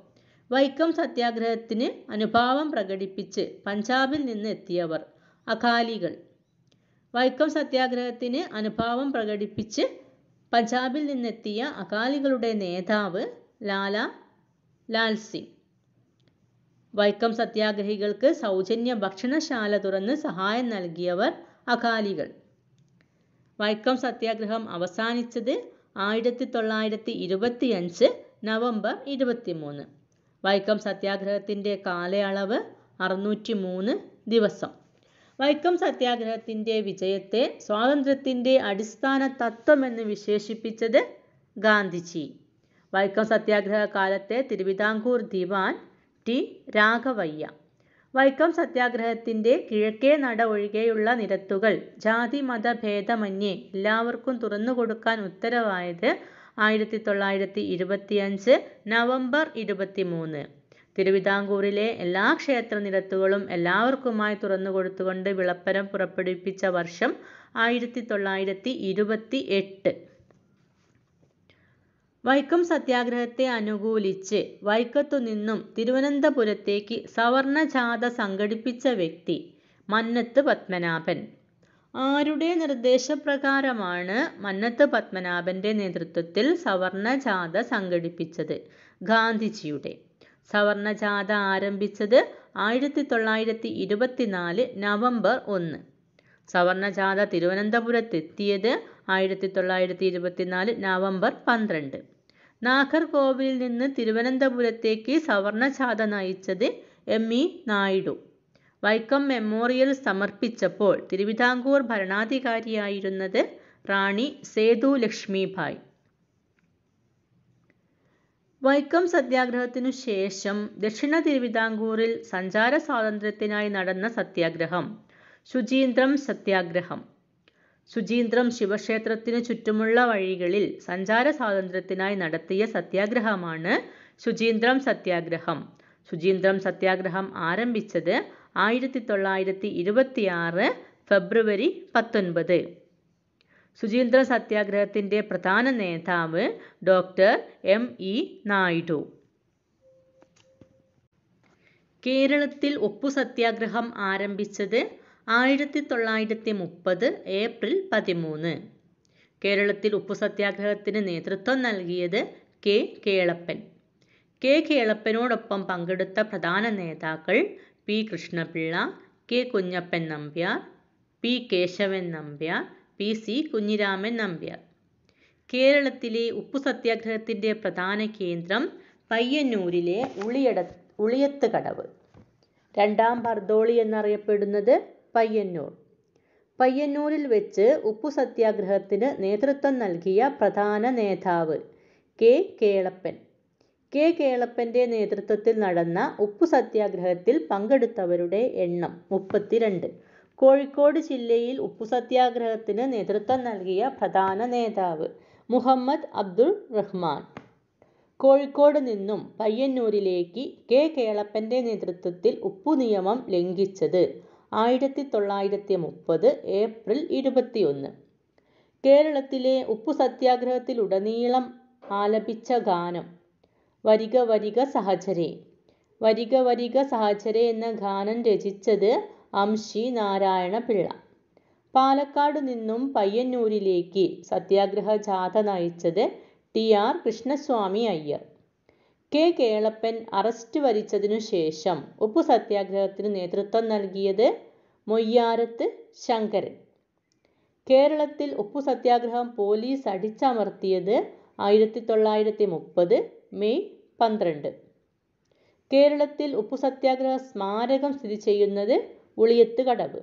വൈക്കം സത്യാഗ്രഹത്തിന് അനുഭാവം പ്രകടിപ്പിച്ച് പഞ്ചാബിൽ നിന്ന് എത്തിയവർ അകാലികൾ വൈക്കം സത്യാഗ്രഹത്തിന് അനുഭാവം പ്രകടിപ്പിച്ച് പഞ്ചാബിൽ നിന്നെത്തിയ അകാലികളുടെ നേതാവ് ലാല ലാൽ സിംഗ് വൈക്കം സത്യാഗ്രഹികൾക്ക് സൗജന്യ ഭക്ഷണശാല തുറന്ന് സഹായം നൽകിയവർ അകാലികൾ വൈക്കം സത്യാഗ്രഹം അവസാനിച്ചത് ആയിരത്തി തൊള്ളായിരത്തി ഇരുപത്തി അഞ്ച് നവംബർ മൂന്ന് വൈക്കം സത്യാഗ്രഹത്തിൻ്റെ കാലയളവ് അറുന്നൂറ്റി മൂന്ന് ദിവസം വൈക്കം സത്യാഗ്രഹത്തിൻ്റെ വിജയത്തെ സ്വാതന്ത്ര്യത്തിൻ്റെ അടിസ്ഥാന തത്വമെന്ന് വിശേഷിപ്പിച്ചത് ഗാന്ധിജി വൈക്കം സത്യാഗ്രഹ കാലത്തെ തിരുവിതാംകൂർ ദിവാൻ ടി രാഘവയ്യ വൈക്കം സത്യാഗ്രഹത്തിൻ്റെ കിഴക്കേ നട ഒഴികെയുള്ള നിരത്തുകൾ മത ഭേദമന്യേ എല്ലാവർക്കും തുറന്നുകൊടുക്കാൻ ഉത്തരവായത് ആയിരത്തി തൊള്ളായിരത്തി ഇരുപത്തിയഞ്ച് നവംബർ മൂന്ന് തിരുവിതാംകൂറിലെ എല്ലാ ക്ഷേത്ര നിരത്തുകളും എല്ലാവർക്കുമായി തുറന്നു കൊടുത്തുകൊണ്ട് വിളപ്പരം പുറപ്പെടുവിപ്പിച്ച വർഷം ആയിരത്തി തൊള്ളായിരത്തി ഇരുപത്തി എട്ട് വൈക്കം സത്യാഗ്രഹത്തെ അനുകൂലിച്ച് വൈക്കത്തു നിന്നും തിരുവനന്തപുരത്തേക്ക് സവർണ ജാഥ സംഘടിപ്പിച്ച വ്യക്തി മന്നത്ത് പത്മനാഭൻ ആരുടെ നിർദ്ദേശപ്രകാരമാണ് മന്നത്ത് പത്മനാഭൻ്റെ നേതൃത്വത്തിൽ സവർണ ജാഥ സംഘടിപ്പിച്ചത് ഗാന്ധിജിയുടെ സവർണ ജാഥ ആരംഭിച്ചത് ആയിരത്തി തൊള്ളായിരത്തി ഇരുപത്തിനാല് നവംബർ ഒന്ന് സവർണ ജാഥ തിരുവനന്തപുരത്തെത്തിയത് ആയിരത്തി തൊള്ളായിരത്തി ഇരുപത്തിനാല് നവംബർ പന്ത്രണ്ട് നാഗർകോവിലിൽ നിന്ന് തിരുവനന്തപുരത്തേക്ക് ചാത നയിച്ചത് M E Naidu Vaikom memorial സമർപ്പിച്ചപ്പോൾ തിരുവിതാംകൂർ ഭരണാധികാരിയായിരുന്നത് റാണി സേതു ലക്ഷ്മിഭായ് വൈക്കം സത്യാഗ്രഹത്തിനു ശേഷം ദക്ഷിണ തിരുവിതാംകൂറിൽ സഞ്ചാര സ്വാതന്ത്ര്യത്തിനായി നടന്ന സത്യാഗ്രഹം ശുചീന്ദ്രം സത്യാഗ്രഹം ശുചീന്ദ്രം ശിവക്ഷേത്രത്തിനു ചുറ്റുമുള്ള വഴികളിൽ സഞ്ചാര സ്വാതന്ത്ര്യത്തിനായി നടത്തിയ സത്യാഗ്രഹമാണ് ശുചീന്ദ്രം സത്യാഗ്രഹം ശുചീന്ദ്രം സത്യാഗ്രഹം ആരംഭിച്ചത് ആയിരത്തി തൊള്ളായിരത്തി ഇരുപത്തിയാറ് ഫെബ്രുവരി പത്തൊൻപത് ശുചീന്ദ്ര സത്യാഗ്രഹത്തിൻ്റെ പ്രധാന നേതാവ് ഡോക്ടർ എം ഇ നായിഡു കേരളത്തിൽ ഉപ്പു സത്യാഗ്രഹം ആരംഭിച്ചത് ആയിരത്തി തൊള്ളായിരത്തി മുപ്പത് ഏപ്രിൽ പതിമൂന്ന് കേരളത്തിൽ ഉപ്പു സത്യാഗ്രഹത്തിന് നേതൃത്വം നൽകിയത് കെ കേളപ്പൻ കെ കേളപ്പനോടൊപ്പം പങ്കെടുത്ത പ്രധാന നേതാക്കൾ P Krishna Pillai K Kunjappan Nambiar P Kesavan Nambiar P C Kunhiraman Nambiar കേരളത്തിലെ ഉപ്പു സത്യാഗ്രഹത്തിൻ്റെ പ്രധാന കേന്ദ്രം പയ്യന്നൂരിലെ ഉളിയട ഉളിയത്ത് കടവ് രണ്ടാം ബർദോളി എന്നറിയപ്പെടുന്നത് പയ്യന്നൂർ പയ്യന്നൂരിൽ വെച്ച് ഉപ്പു സത്യാഗ്രഹത്തിന് നേതൃത്വം നൽകിയ പ്രധാന നേതാവ് കെ കേളപ്പൻ കെ കേളപ്പൻ്റെ നേതൃത്വത്തിൽ നടന്ന ഉപ്പു സത്യാഗ്രഹത്തിൽ പങ്കെടുത്തവരുടെ എണ്ണം മുപ്പത്തിരണ്ട് കോഴിക്കോട് ജില്ലയിൽ ഉപ്പു സത്യാഗ്രഹത്തിന് നേതൃത്വം നൽകിയ പ്രധാന നേതാവ് മുഹമ്മദ് അബ്ദുൾ റഹ്മാൻ കോഴിക്കോട് നിന്നും പയ്യന്നൂരിലേക്ക് കെ കേളപ്പൻ്റെ നേതൃത്വത്തിൽ ഉപ്പു നിയമം ലംഘിച്ചത് ആയിരത്തി തൊള്ളായിരത്തി മുപ്പത് ഏപ്രിൽ ഇരുപത്തിയൊന്ന് കേരളത്തിലെ ഉപ്പു സത്യാഗ്രഹത്തിലുടനീളം ആലപിച്ച ഗാനം വരിക വരിക സഹചരേ വരിക വരിക സഹചരേ എന്ന ഗാനം രചിച്ചത് അംശി നാരായണ പിള്ള പാലക്കാട് നിന്നും പയ്യന്നൂരിലേക്ക് സത്യാഗ്രഹ ജാഥ നയിച്ചത് T R Krishnaswamy Iyer K Kelappan arrest വരിച്ചതിനു ശേഷം ഉപ്പു സത്യാഗ്രഹത്തിന് നേതൃത്വം നൽകിയത് മൊയ്യാരത്ത് ശങ്കരൻ കേരളത്തിൽ ഉപ്പു സത്യാഗ്രഹം പോലീസ് അടിച്ചമർത്തിയത് ആയിരത്തി തൊള്ളായിരത്തി മുപ്പത് മെയ് പന്ത്രണ്ട് കേരളത്തിൽ ഉപ്പു സത്യാഗ്രഹ സ്മാരകം സ്ഥിതി ചെയ്യുന്നത് ഉളിയത്ത് കടവ്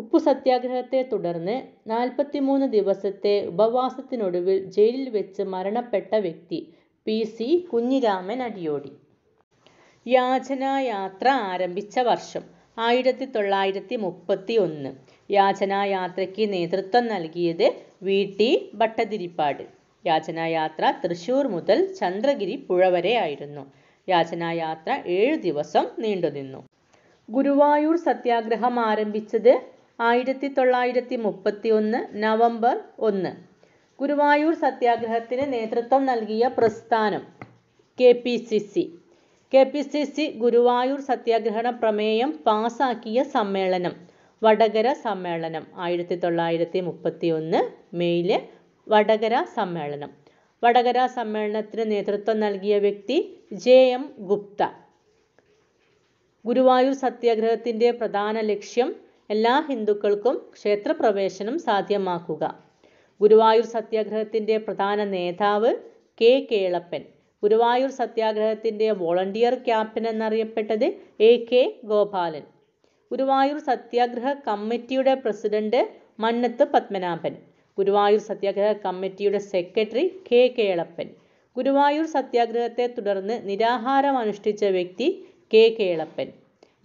ഉപ്പു സത്യാഗ്രഹത്തെ തുടർന്ന് നാൽപ്പത്തിമൂന്ന് ദിവസത്തെ ഉപവാസത്തിനൊടുവിൽ ജയിലിൽ വെച്ച് മരണപ്പെട്ട വ്യക്തി പി സി കുഞ്ഞിരാമൻ അടിയോടി. യാചനായാത്ര ആരംഭിച്ച വർഷം ആയിരത്തി തൊള്ളായിരത്തി മുപ്പത്തിയൊന്ന്. യാചനായാത്രയ്ക്ക് നേതൃത്വം നൽകിയത് വി. ടി. ഭട്ടതിരിപ്പാട്. യാചനായാത്ര തൃശൂർ മുതൽ ചന്ദ്രഗിരി പുഴ വരെ ആയിരുന്നു യാചനായാത്ര ഏഴു ദിവസം നീണ്ടുനിന്നു. ഗുരുവായൂർ സത്യാഗ്രഹം ആരംഭിച്ചത് ആയിരത്തി തൊള്ളായിരത്തി മുപ്പത്തി ഒന്ന് നവംബർ ഒന്ന് ഗുരുവായൂർ സത്യാഗ്രഹത്തിന് നേതൃത്വം നൽകിയ പ്രസ്ഥാനം K P C C K P C C Guruvayur സത്യാഗ്രഹണ പ്രമേയം പാസാക്കിയ സമ്മേളനം വടകര സമ്മേളനം ആയിരത്തി തൊള്ളായിരത്തി മുപ്പത്തി ഒന്ന് മെയ്യിലെ വടകര സമ്മേളനം വടകര സമ്മേളനത്തിന് നേതൃത്വം നൽകിയ വ്യക്തി ജെ എം ഗുപ്ത ഗുരുവായൂർ സത്യാഗ്രഹത്തിൻ്റെ പ്രധാന ലക്ഷ്യം എല്ലാ ഹിന്ദുക്കൾക്കും ക്ഷേത്രപ്രവേശനം സാധ്യമാക്കുക ഗുരുവായൂർ സത്യാഗ്രഹത്തിൻ്റെ പ്രധാന നേതാവ് കെ കേളപ്പൻ ഗുരുവായൂർ സത്യാഗ്രഹത്തിൻ്റെ വോളണ്ടിയർ ക്യാപ്റ്റൻ എന്നറിയപ്പെട്ടത് എ കെ ഗോപാലൻ ഗുരുവായൂർ സത്യാഗ്രഹ കമ്മിറ്റിയുടെ പ്രസിഡന്റ് മന്നത്ത് പത്മനാഭൻ ഗുരുവായൂർ സത്യാഗ്രഹ കമ്മിറ്റിയുടെ സെക്രട്ടറി കെ കേളപ്പൻ ഗുരുവായൂർ സത്യാഗ്രഹത്തെ തുടർന്ന് നിരാഹാരം അനുഷ്ഠിച്ച വ്യക്തി കെ കേളപ്പൻ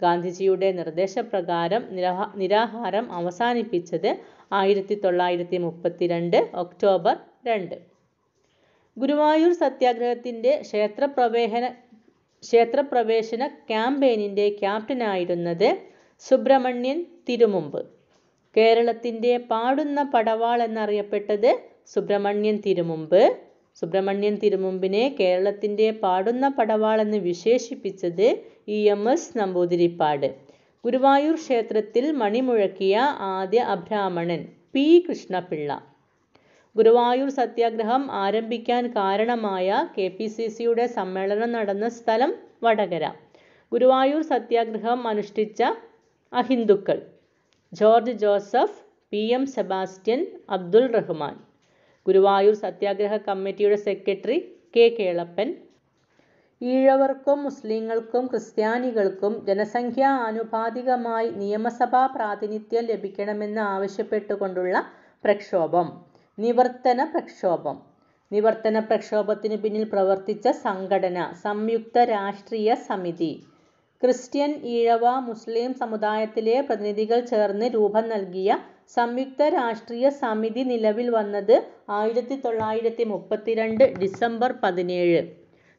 ഗാന്ധിജിയുടെ നിർദ്ദേശപ്രകാരം നിരഹാ നിരാഹാരം അവസാനിപ്പിച്ചത് ആയിരത്തി തൊള്ളായിരത്തി മുപ്പത്തിരണ്ട് ഒക്ടോബർ രണ്ട് ഗുരുവായൂർ സത്യാഗ്രഹത്തിൻ്റെ ക്ഷേത്രപ്രവേശന ക്ഷേത്രപ്രവേശന ക്യാമ്പയിനിൻ്റെ ക്യാപ്റ്റനായിരുന്നത് സുബ്രഹ്മണ്യൻ തിരുമുമ്പ് കേരളത്തിൻ്റെ പാടുന്ന പടവാൾ എന്നറിയപ്പെട്ടത് സുബ്രഹ്മണ്യൻ തിരുമുമ്പ് സുബ്രഹ്മണ്യൻ തിരുമുമ്പിനെ കേരളത്തിൻ്റെ പാടുന്ന പടവാളെന്ന് വിശേഷിപ്പിച്ചത് E M S Namboodiripad Guruvayur ക്ഷേത്രത്തിൽ മണിമുഴക്കിയ ആദ്യ അബ്രാഹ്മണൻ പി കൃഷ്ണപിള്ള ഗുരുവായൂർ സത്യാഗ്രഹം ആരംഭിക്കാൻ കാരണമായ കെ പി സി സിയുടെ സമ്മേളനം നടന്ന സ്ഥലം വടകര ഗുരുവായൂർ സത്യാഗ്രഹം അനുഷ്ഠിച്ച അഹിന്ദുക്കൾ George Joseph P M Sebastian Abdul Rahman Guruvayur satyagraha കമ്മിറ്റിയുടെ സെക്രട്ടറി കെ കേളപ്പൻ ഈഴവർക്കും മുസ്ലിങ്ങൾക്കും ക്രിസ്ത്യാനികൾക്കും ജനസംഖ്യാ ആനുപാതികമായി നിയമസഭാ പ്രാതിനിധ്യം ലഭിക്കണമെന്ന് ആവശ്യപ്പെട്ടുകൊണ്ടുള്ള പ്രക്ഷോഭം നിവർത്തന പ്രക്ഷോഭം നിവർത്തന പ്രക്ഷോഭത്തിന് പിന്നിൽ പ്രവർത്തിച്ച സംഘടന സംയുക്ത രാഷ്ട്രീയ സമിതി ക്രിസ്ത്യൻ ഈഴവ മുസ്ലിം സമുദായത്തിലെ പ്രതിനിധികൾ ചേർന്ന് രൂപം നൽകിയ സംയുക്ത രാഷ്ട്രീയ സമിതി നിലവിൽ വന്നത് ആയിരത്തി തൊള്ളായിരത്തി മുപ്പത്തിരണ്ട് ഡിസംബർ പതിനേഴ്.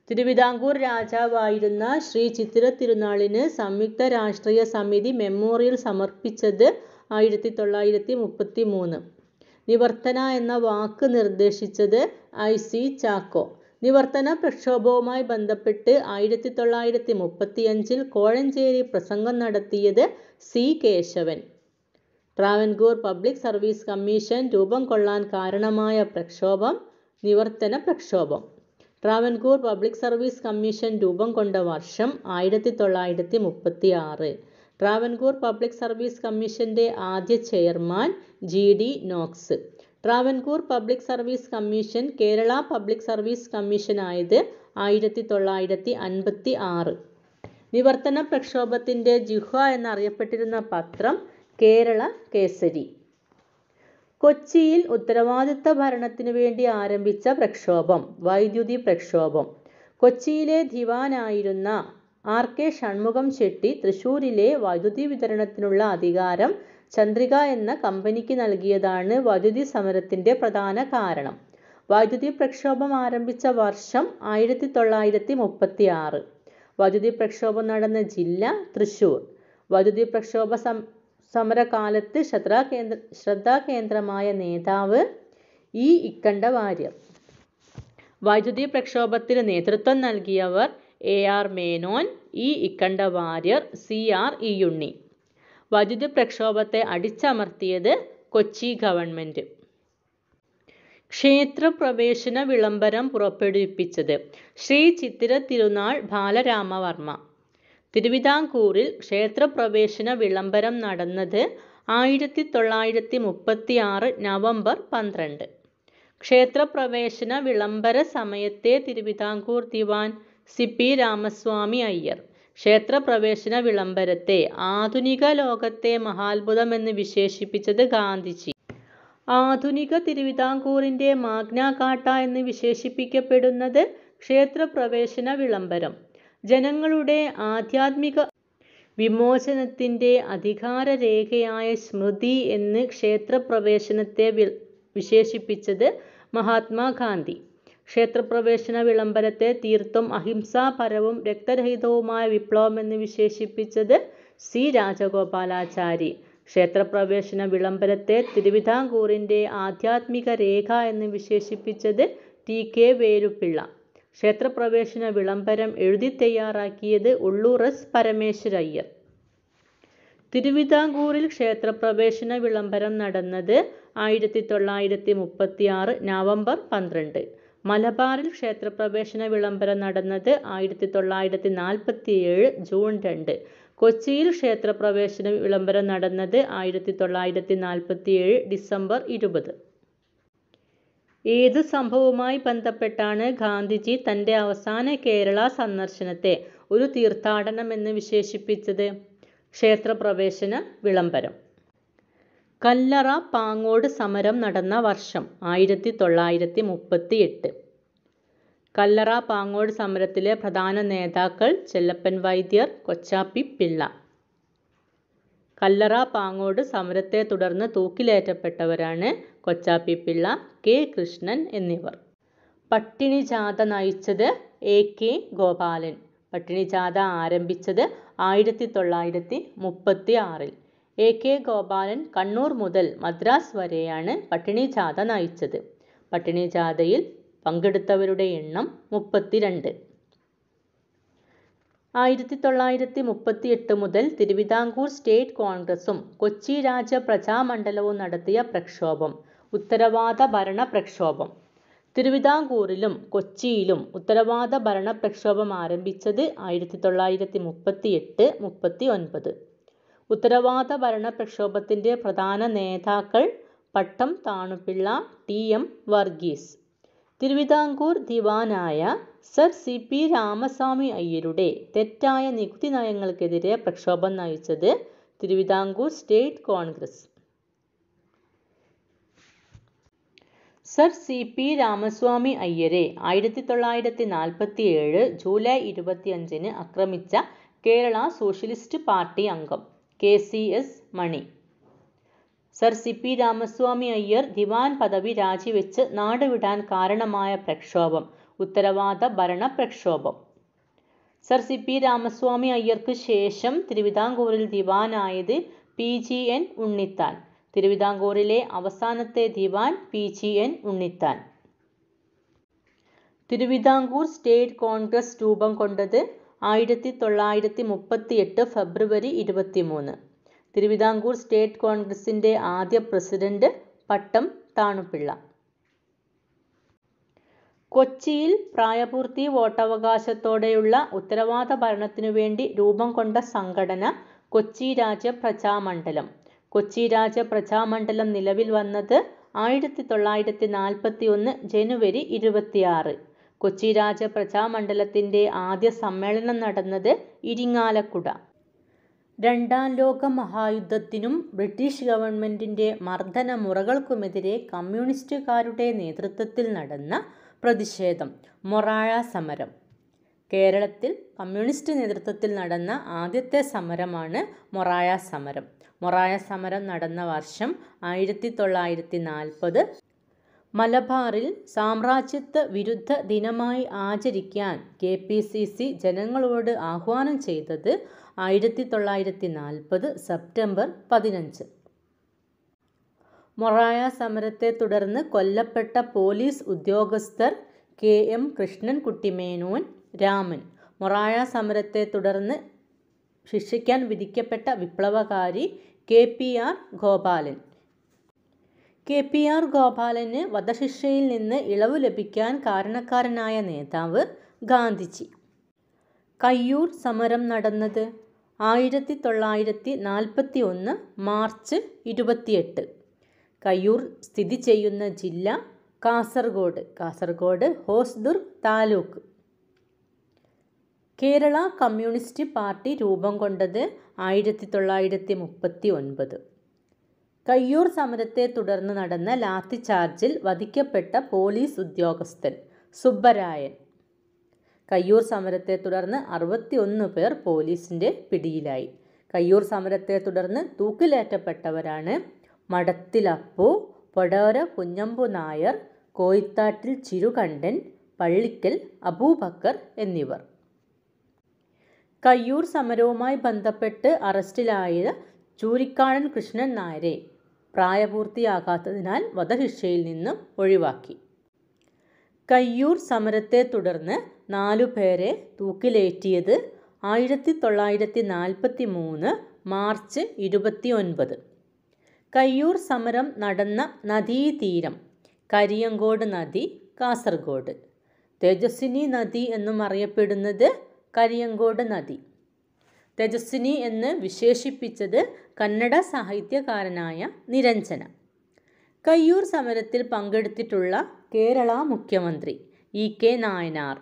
തിരുവിതാംകൂർ രാജാവായിരുന്ന ശ്രീ ചിത്തിര തിരുനാളിന് സംയുക്ത രാഷ്ട്രീയ സമിതി മെമ്മോറിയൽ സമർപ്പിച്ചത് ആയിരത്തി തൊള്ളായിരത്തി മുപ്പത്തി മൂന്ന് നിവർത്തന എന്ന വാക്ക് നിർദ്ദേശിച്ചത് ഐ. സി. ചാക്കോ. നിവർത്തന പ്രക്ഷോഭവുമായി ബന്ധപ്പെട്ട് ആയിരത്തി തൊള്ളായിരത്തി മുപ്പത്തിയഞ്ചിൽ കോഴഞ്ചേരി പ്രസംഗം നടത്തിയത് C. Kesavan. Travancore public service commission രൂപം കൊള്ളാൻ കാരണമായ പ്രക്ഷോഭം നിവർത്തന പ്രക്ഷോഭം ട്രാവൻകൂർ പബ്ലിക് സർവീസ് കമ്മീഷൻ രൂപം കൊണ്ട വർഷം ആയിരത്തി തൊള്ളായിരത്തി മുപ്പത്തി ആറ് ട്രാവൻകൂർ പബ്ലിക് സർവീസ് കമ്മീഷൻ്റെ ആദ്യ chairman G D Knox Travancore public service commission Kerala public service കമ്മീഷനായത് ആയിരത്തി തൊള്ളായിരത്തി അൻപത്തി ആറ് നിവർത്തന പ്രക്ഷോഭത്തിൻ്റെ ജിഹ്വ എന്നറിയപ്പെട്ടിരുന്ന പത്രം കേരള കേസരി കൊച്ചിയിൽ ഉത്തരവാദിത്ത ഭരണത്തിനു വേണ്ടി ആരംഭിച്ച പ്രക്ഷോഭം വൈദ്യുതി പ്രക്ഷോഭം കൊച്ചിയിലെ ദിവാനായിരുന്ന ആർ കെ ഷൺമുഖം ചെട്ടി തൃശൂരിലെ വൈദ്യുതി വിതരണത്തിനുള്ള അധികാരം ചന്ദ്രിക എന്ന കമ്പനിക്ക് നൽകിയതാണ് വൈദ്യുതി സമരത്തിന്റെ പ്രധാന കാരണം വൈദ്യുതി പ്രക്ഷോഭം ആരംഭിച്ച വർഷം ആയിരത്തി തൊള്ളായിരത്തി മുപ്പത്തി ആറ് വൈദ്യുതി പ്രക്ഷോഭം നടന്ന ജില്ല തൃശൂർ വൈദ്യുതി പ്രക്ഷോഭ സം സമരകാലത്ത് ശ്രദ്ധാകേന്ദ്ര ശ്രദ്ധാകേന്ദ്രമായ നേതാവ് ഇ ഇക്കണ്ട വാര്യർ വൈദ്യുതി പ്രക്ഷോഭത്തിന് നേതൃത്വം നൽകിയവർ A R Menon E Ikkanda Warrier C R E Unni വൈദ്യുതി പ്രക്ഷോഭത്തെ അടിച്ചമർത്തിയത് കൊച്ചി ഗവൺമെൻറ് ക്ഷേത്രപ്രവേശന വിളംബരം പുറപ്പെടുവിപ്പിച്ചത് ശ്രീ ചിത്തിര തിരുനാൾ ബാലരാമവർമ്മ തിരുവിതാംകൂറിൽ ക്ഷേത്രപ്രവേശന വിളംബരം നടന്നത് ആയിരത്തി തൊള്ളായിരത്തി മുപ്പത്തി ആറ് നവംബർ പന്ത്രണ്ട് ക്ഷേത്രപ്രവേശന വിളംബര സമയത്തെ തിരുവിതാംകൂർ ദിവാൻ സി പി രാമസ്വാമി അയ്യർ ക്ഷേത്രപ്രവേശന വിളംബരത്തെ ആധുനിക ലോകത്തെ മഹാത്ഭുതം എന്ന് വിശേഷിപ്പിച്ചത് ഗാന്ധിജി ആധുനിക തിരുവിതാംകൂറിൻ്റെ മാഗ്നാകാട്ട എന്ന് വിശേഷിപ്പിക്കപ്പെടുന്നത് ക്ഷേത്രപ്രവേശന വിളംബരം ജനങ്ങളുടെ ആധ്യാത്മിക വിമോചനത്തിൻ്റെ രേഖയായ സ്മൃതി എന്ന് ക്ഷേത്രപ്രവേശനത്തെ വിശേഷിപ്പിച്ചത് മഹാത്മാഗാന്ധി ക്ഷേത്രപ്രവേശന വിളംബരത്തെ തീർത്തും അഹിംസാപരവും രക്തരഹിതവുമായ വിപ്ലവമെന്ന് വിശേഷിപ്പിച്ചത് സി രാജഗോപാലാചാരി ക്ഷേത്രപ്രവേശന വിളംബരത്തെ തിരുവിതാംകൂറിൻ്റെ ആധ്യാത്മിക രേഖ എന്ന് വിശേഷിപ്പിച്ചത് ടി കെ വേലുപ്പിള്ള ക്ഷേത്രപ്രവേശന വിളംബരം എഴുതിത്തയ്യാറാക്കിയത് ഉള്ളൂർ എസ് പരമേശ്വരയ്യർ തിരുവിതാംകൂറിൽ ക്ഷേത്രപ്രവേശന വിളംബരം നടന്നത് ആയിരത്തി തൊള്ളായിരത്തി മുപ്പത്തി ആറ് നവംബർ പന്ത്രണ്ട് മലബാറിൽ ക്ഷേത്രപ്രവേശന വിളംബരം നടന്നത് ആയിരത്തി തൊള്ളായിരത്തി നാൽപ്പത്തി ഏഴ് ജൂൺ രണ്ട് കൊച്ചിയിൽ ക്ഷേത്രപ്രവേശന വിളംബരം നടന്നത് ആയിരത്തി തൊള്ളായിരത്തി നാൽപ്പത്തി ഏഴ് ഡിസംബർ ഇരുപത് ഏത് സംഭവവുമായി ബന്ധപ്പെട്ടാണ് ഗാന്ധിജി തൻ്റെ അവസാന കേരള സന്ദർശനത്തെ ഒരു തീർത്ഥാടനമെന്ന് വിശേഷിപ്പിച്ചത് ക്ഷേത്രപ്രവേശന വിളംബരം കല്ലറ പാങ്ങോട് സമരം നടന്ന വർഷം ആയിരത്തി തൊള്ളായിരത്തി മുപ്പത്തി എട്ട് കല്ലറ പാങ്ങോട് സമരത്തിലെ പ്രധാന നേതാക്കൾ ചെല്ലപ്പൻ വൈദ്യർ കൊച്ചാപ്പി പിള്ള കല്ലറ പാങ്ങോട് സമരത്തെ തുടർന്ന് തൂക്കിലേറ്റപ്പെട്ടവരാണ് കൊച്ചാപ്പിപ്പിള്ള കെ കൃഷ്ണൻ എന്നിവർ പട്ടിണി ജാഥ നയിച്ചത് എ കെ ഗോപാലൻ പട്ടിണി ജാഥ ആരംഭിച്ചത് ആയിരത്തി തൊള്ളായിരത്തി മുപ്പത്തി ആറിൽ എ കെ ഗോപാലൻ കണ്ണൂർ മുതൽ മദ്രാസ് വരെയാണ് പട്ടിണി ജാഥ നയിച്ചത് പട്ടിണി ജാഥയിൽ പങ്കെടുത്തവരുടെ എണ്ണം മുപ്പത്തിരണ്ട് ആയിരത്തി തൊള്ളായിരത്തി മുപ്പത്തി എട്ട് മുതൽ തിരുവിതാംകൂർ സ്റ്റേറ്റ് കോൺഗ്രസും കൊച്ചി രാജ പ്രജാമണ്ഡലവും നടത്തിയ പ്രക്ഷോഭം ഉത്തരവാദ ഭരണ പ്രക്ഷോഭം. തിരുവിതാംകൂറിലും കൊച്ചിയിലും ഉത്തരവാദ ഭരണ പ്രക്ഷോഭം ആരംഭിച്ചത് ആയിരത്തി തൊള്ളായിരത്തി മുപ്പത്തി ഒൻപത് ഉത്തരവാദ ഭരണ പ്രക്ഷോഭത്തിന്റെ പ്രധാന നേതാക്കൾ പട്ടം താണുപിള്ള, ടി. എം. വർഗീസ്, തിരുവിതാംകൂർ ദിവാനായ സർ സി. പി. രാമസ്വാമി അയ്യരുടെ തെറ്റായ നികുതി നയങ്ങൾക്കെതിരെ പ്രക്ഷോഭം നയിച്ചത് Thiruvithamkoor state Congress. Sir C P Ramaswamy അയ്യരെ ആയിരത്തി തൊള്ളായിരത്തി നാൽപ്പത്തി ഏഴ് ജൂലൈ ഇരുപത്തിയഞ്ചിന് ആക്രമിച്ച കേരള സോഷ്യലിസ്റ്റ് പാർട്ടി അംഗം K C S Mani sir C P Ramaswamy Iyer ദിവാൻ പദവി രാജിവെച്ച് നാടുവിടാൻ കാരണമായ പ്രക്ഷോഭം ഉത്തരവാദ ഭരണ പ്രക്ഷോഭം സർ സി പി രാമസ്വാമി അയ്യർക്ക് ശേഷം തിരുവിതാംകൂറിൽ ദിവാനായത് പി ജി എൻ ഉണ്ണിത്താൻ തിരുവിതാംകൂറിലെ അവസാനത്തെ Dewan P G N Unnithan Thiruvithamkoor state Congress രൂപം കൊണ്ടത് ആയിരത്തി തൊള്ളായിരത്തി മുപ്പത്തി എട്ട് ഫെബ്രുവരി മൂന്ന് തിരുവിതാംകൂർ സ്റ്റേറ്റ് കോൺഗ്രസിൻ്റെ ആദ്യ പ്രസിഡന്റ് പട്ടം താണുപിള്ള കൊച്ചിയിൽ പ്രായപൂർത്തി വോട്ടവകാശത്തോടെയുള്ള ഉത്തരവാദ ഭരണത്തിനു വേണ്ടി രൂപം കൊണ്ട സംഘടന കൊച്ചി രാജ്യ പ്രജാമണ്ഡലം കൊച്ചി രാജ പ്രജാമണ്ഡലം നിലവിൽ വന്നത് ആയിരത്തി തൊള്ളായിരത്തി നാൽപ്പത്തി ഒന്ന് ജനുവരി ഇരുപത്തിയാറ് കൊച്ചി രാജ പ്രജാമണ്ഡലത്തിൻ്റെ ആദ്യ സമ്മേളനം നടന്നത് ഇരിങ്ങാലക്കുട രണ്ടാം ലോക മഹായുദ്ധത്തിനും ബ്രിട്ടീഷ് ഗവൺമെൻറ്റിൻ്റെ മർദ്ദന മുറകൾക്കുമെതിരെ കമ്മ്യൂണിസ്റ്റുകാരുടെ നേതൃത്വത്തിൽ നടന്ന പ്രതിഷേധം മൊറാഴ സമരം കേരളത്തിൽ കമ്മ്യൂണിസ്റ്റ് നേതൃത്വത്തിൽ നടന്ന ആദ്യത്തെ സമരമാണ് മൊറാഴ സമരം മൊറായ സമരം നടന്ന വർഷം ആയിരത്തി തൊള്ളായിരത്തി നാൽപ്പത് മലബാറിൽ സാമ്രാജ്യത്വ വിരുദ്ധ ദിനമായി ആചരിക്കാൻ കെ പി സി സി ജനങ്ങളോട് ആഹ്വാനം ചെയ്തത് ആയിരത്തി തൊള്ളായിരത്തി നാൽപ്പത് സെപ്റ്റംബർ പതിനഞ്ച് മൊറായ സമരത്തെ തുടർന്ന് കൊല്ലപ്പെട്ട പോലീസ് ഉദ്യോഗസ്ഥർ കെ എം കൃഷ്ണൻ കുട്ടിമേനോൻ രാമൻ മൊറായ സമരത്തെ തുടർന്ന് ശിക്ഷിക്കാൻ വിധിക്കപ്പെട്ട വിപ്ലവകാരി K P R Gopalan K P R ഗോപാലന് വധശിക്ഷയിൽ നിന്ന് ഇളവ് ലഭിക്കാൻ കാരണക്കാരനായ നേതാവ് ഗാന്ധിജി കയ്യൂർ സമരം നടന്നത് ആയിരത്തി തൊള്ളായിരത്തി നാൽപ്പത്തി ഒന്ന് മാർച്ച് ഇരുപത്തിയെട്ട് കയ്യൂർ സ്ഥിതി ചെയ്യുന്ന ജില്ല കാസർഗോഡ് കാസർഗോഡ് ഹോസ്ദുർ താലൂക്ക് കേരള കമ്മ്യൂണിസ്റ്റ് പാർട്ടി രൂപം കൊണ്ടത് ആയിരത്തി തൊള്ളായിരത്തി മുപ്പത്തി ഒൻപത് കയ്യൂർ സമരത്തെ തുടർന്ന് നടന്ന ലാത്തി ചാർജിൽ വധിക്കപ്പെട്ട പോലീസ് ഉദ്യോഗസ്ഥൻ സുബ്ബരായൻ കയ്യൂർ സമരത്തെ തുടർന്ന് ഒന്ന് പേർ പോലീസിൻ്റെ പിടിയിലായി കയ്യൂർ സമരത്തെ തുടർന്ന് തൂക്കിലേറ്റപ്പെട്ടവരാണ് മടത്തിലപ്പു പൊടോര കുഞ്ഞമ്പു നായർ കോയിത്താട്ടിൽ ചിരുകണ്ഠൻ പള്ളിക്കൽ അബൂബക്കർ എന്നിവർ കയ്യൂർ സമരവുമായി ബന്ധപ്പെട്ട് അറസ്റ്റിലായ ചൂരിക്കാടൻ കൃഷ്ണൻ നായരെ പ്രായപൂർത്തിയാകാത്തതിനാൽ വധശിക്ഷയിൽ നിന്നും ഒഴിവാക്കി കയ്യൂർ സമരത്തെ തുടർന്ന് നാലുപേരെ തൂക്കിലേറ്റിയത് ആയിരത്തി തൊള്ളായിരത്തി നാൽപ്പത്തി മൂന്ന് മാർച്ച് ഇരുപത്തി ഒൻപത് കയ്യൂർ സമരം നടന്ന നദീതീരം കരിയങ്കോട് നദി കാസർഗോഡ് തേജസ്വിനി നദി എന്നും അറിയപ്പെടുന്നത് കരിയങ്കോട് നദി തേജസ്വിനി എന്ന് വിശേഷിപ്പിച്ചത് കന്നഡ സാഹിത്യകാരനായ നിരഞ്ജന കയ്യൂർ സമരത്തിൽ പങ്കെടുത്തിട്ടുള്ള കേരള മുഖ്യമന്ത്രി ഇ കെ നായനാർ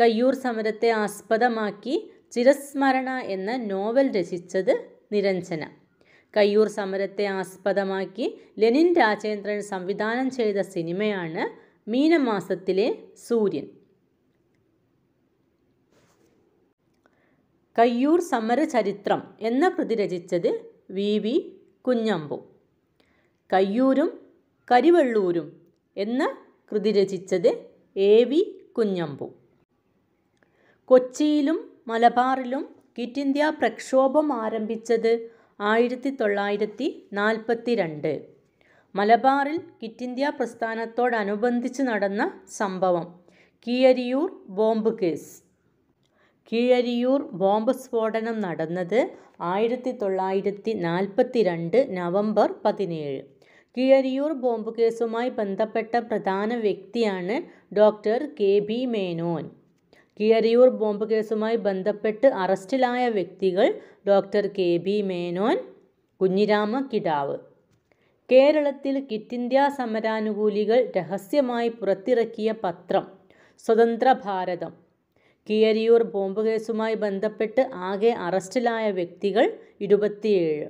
കയ്യൂർ സമരത്തെ ആസ്പദമാക്കി ചിരസ്മരണ എന്ന നോവൽ രചിച്ചത് നിരഞ്ജന കയ്യൂർ സമരത്തെ ആസ്പദമാക്കി ലെനിൻ രാജേന്ദ്രൻ സംവിധാനം ചെയ്ത സിനിമയാണ് മീനമാസത്തിലെ സൂര്യൻ കയ്യൂർ സമരചരിത്രം എന്ന കൃതി രചിച്ചത് വി വി കുഞ്ഞമ്പു കയ്യൂരും കരിവെള്ളൂരും എന്ന കൃതി രചിച്ചത് എ വി കുഞ്ഞമ്പു കൊച്ചിയിലും മലബാറിലും ക്വിറ്റ് ഇന്ത്യ പ്രക്ഷോഭം ആരംഭിച്ചത് ആയിരത്തി തൊള്ളായിരത്തി നാൽപ്പത്തി രണ്ട് മലബാറിൽ ക്വിറ്റ് ഇന്ത്യ പ്രസ്ഥാനത്തോടനുബന്ധിച്ച് നടന്ന സംഭവം Keezhariyur bomb case Keezhariyur bomb സ്ഫോടനം നടന്നത് ആയിരത്തി തൊള്ളായിരത്തി നാൽപ്പത്തി രണ്ട് നവംബർ പതിനേഴ് കീഴരിയൂർ ബോംബ് കേസുമായി ബന്ധപ്പെട്ട പ്രധാന വ്യക്തിയാണ് doctor K B Menon Keezhariyur bomb കേസുമായി ബന്ധപ്പെട്ട് അറസ്റ്റിലായ വ്യക്തികൾ doctor K B Menon Kunhirama Kidavu കേരളത്തിൽ കിറ്റ് ഇന്ത്യ സമരാനുകൂലികൾ രഹസ്യമായി പുറത്തിറക്കിയ പത്രം സ്വതന്ത്ര ഭാരതം കിയരിയൂർ ബോംബ് കേസുമായി ബന്ധപ്പെട്ട് ആകെ അറസ്റ്റിലായ വ്യക്തികൾ ഇരുപത്തിയേഴ്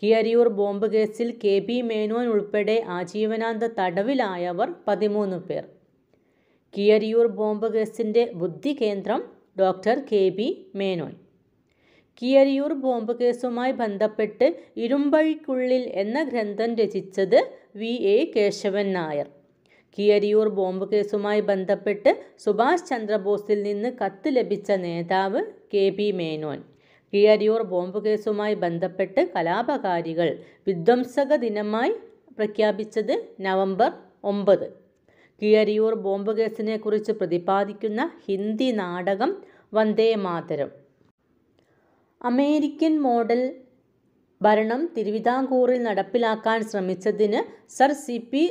കിയരിയൂർ ബോംബ് കേസിൽ കെ ബി മേനോൻ ഉൾപ്പെടെ ആജീവനാന്ത തടവിലായവർ പതിമൂന്ന് പേർ കിയരിയൂർ ബോംബ് കേസിൻ്റെ ബുദ്ധി കേന്ദ്രം doctor K B Menon Keezhariyur bomb കേസുമായി ബന്ധപ്പെട്ട് ഇരുമ്പഴിക്കുള്ളിൽ എന്ന ഗ്രന്ഥം രചിച്ചത് V A Kesavan Nair Keezhariyur bomb കേസുമായി ബന്ധപ്പെട്ട് സുഭാഷ് ചന്ദ്രബോസിൽ നിന്ന് കത്ത് ലഭിച്ച നേതാവ് K P Menon Keezhariyur bomb കേസുമായി ബന്ധപ്പെട്ട് കലാപകാരികൾ വിധ്വംസക ദിനമായി പ്രഖ്യാപിച്ചത് നവംബർ ഒമ്പത് കിയരിയൂർ ബോംബ് കേസിനെക്കുറിച്ച് പ്രതിപാദിക്കുന്ന ഹിന്ദി നാടകം വന്ദേ മാതരം അമേരിക്കൻ മോഡൽ ഭരണം തിരുവിതാംകൂറിൽ നടപ്പിലാക്കാൻ ശ്രമിച്ചതിന് സർ സി പി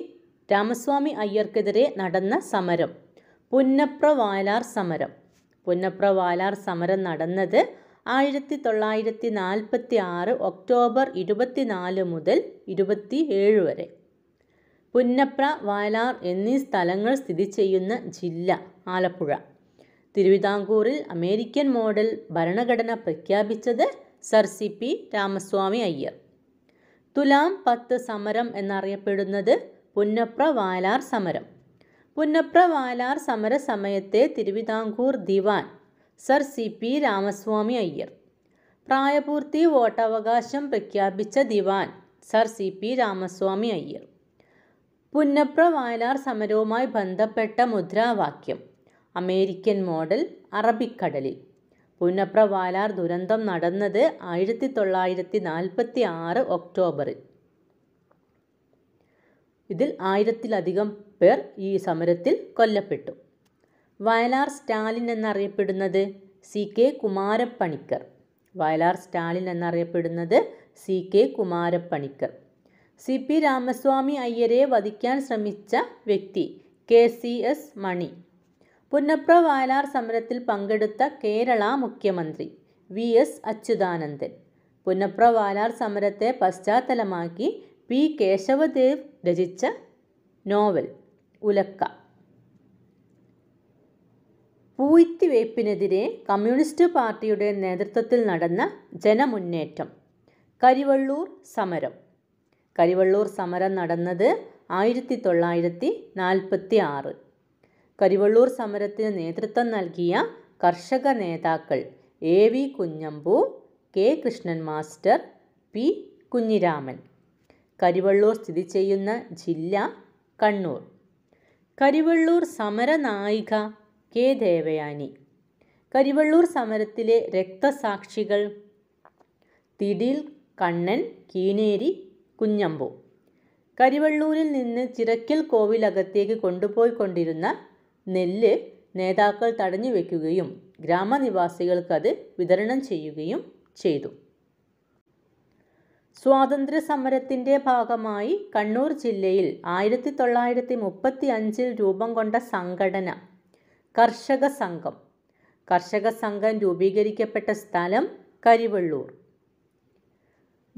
രാമസ്വാമി അയ്യർക്കെതിരെ നടന്ന സമരം പുന്നപ്ര വാലാർ സമരം പുന്നപ്ര വാലാർ സമരം നടന്നത് ആയിരത്തി തൊള്ളായിരത്തി നാൽപ്പത്തി ആറ് ഒക്ടോബർ ഇരുപത്തിനാല് മുതൽ ഇരുപത്തി ഏഴ് വരെ പുന്നപ്ര വാലാർ എന്നീ സ്ഥലങ്ങൾ സ്ഥിതി ചെയ്യുന്ന ജില്ല ആലപ്പുഴ തിരുവിതാംകൂറിൽ അമേരിക്കൻ മോഡൽ ഭരണഘടന പ്രഖ്യാപിച്ചത് sir C P Ramaswamy Iyer Thulam പത്ത് സമരം എന്നറിയപ്പെടുന്നത് പുന്നപ്ര വാലാർ സമരം പുന്നപ്ര വാലാർ സമര സമയത്തെ Thiruvithamkoor Dewan sir C P Ramaswamy Iyer പ്രായപൂർത്തി വോട്ടവകാശം പ്രഖ്യാപിച്ച Dewan sir C P Ramaswamy Iyer Punnapra Vayalar സമരവുമായി ബന്ധപ്പെട്ട മുദ്രാവാക്യം അമേരിക്കൻ മോഡൽ അറബിക്കടലിൽ പുന്നപ്ര വാലാർ ദുരന്തം നടന്നത് ആയിരത്തി തൊള്ളായിരത്തി നാൽപ്പത്തി ആറ് ഒക്ടോബറിൽ ഇതിൽ ആയിരത്തിലധികം പേർ ഈ സമരത്തിൽ കൊല്ലപ്പെട്ടു വയലാർ സ്റ്റാലിൻ എന്നറിയപ്പെടുന്നത് C K Kumara Panicker Vayalar Stalin എന്നറിയപ്പെടുന്നത് C K Kumara Panicker C P Ramaswamy അയ്യരെ വധിക്കാൻ ശ്രമിച്ച വ്യക്തി K C S Mani Punnapra Vayalar സമരത്തിൽ പങ്കെടുത്ത കേരള മുഖ്യമന്ത്രി വി എസ് അച്യുതാനന്ദൻ പുന്നപ്ര വയലാർ സമരത്തെ പശ്ചാത്തലമാക്കി പി കേശവദേവ് രചിച്ച നോവൽ ഉലക്ക പൂയിത്തിവേപ്പിനെതിരെ കമ്മ്യൂണിസ്റ്റ് പാർട്ടിയുടെ നേതൃത്വത്തിൽ നടന്ന ജനമുന്നേറ്റം കരിവള്ളൂർ സമരം കരിവള്ളൂർ സമരം നടന്നത് ആയിരത്തി തൊള്ളായിരത്തി നാൽപ്പത്തി ആറ് കരിവള്ളൂർ സമരത്തിന് നേതൃത്വം നൽകിയ കർഷക നേതാക്കൾ A V Kunhambu K Krishnan master P Kunhiraman Karivellur സ്ഥിതി ചെയ്യുന്ന ജില്ല കണ്ണൂർ കരിവള്ളൂർ സമരനായിക കെ ദേവയാനി കരിവള്ളൂർ സമരത്തിലെ രക്തസാക്ഷികൾ തിടിൽ കണ്ണൻ കീനേരി കുഞ്ഞമ്പു കരിവള്ളൂരിൽ നിന്ന് ചിറക്കൽ കോവിലകത്തേക്ക് കൊണ്ടുപോയിക്കൊണ്ടിരുന്ന നെല്ല് നേതാക്കൾ തടഞ്ഞു വയ്ക്കുകയും ഗ്രാമനിവാസികൾക്കത് വിതരണം ചെയ്യുകയും ചെയ്തു സ്വാതന്ത്ര്യ സമരത്തിൻ്റെ ഭാഗമായി കണ്ണൂർ ജില്ലയിൽ ആയിരത്തി തൊള്ളായിരത്തി മുപ്പത്തി അഞ്ചിൽ രൂപം കൊണ്ട സംഘടന കർഷക സംഘം കർഷക സംഘം രൂപീകരിക്കപ്പെട്ട സ്ഥലം കരിവെള്ളൂർ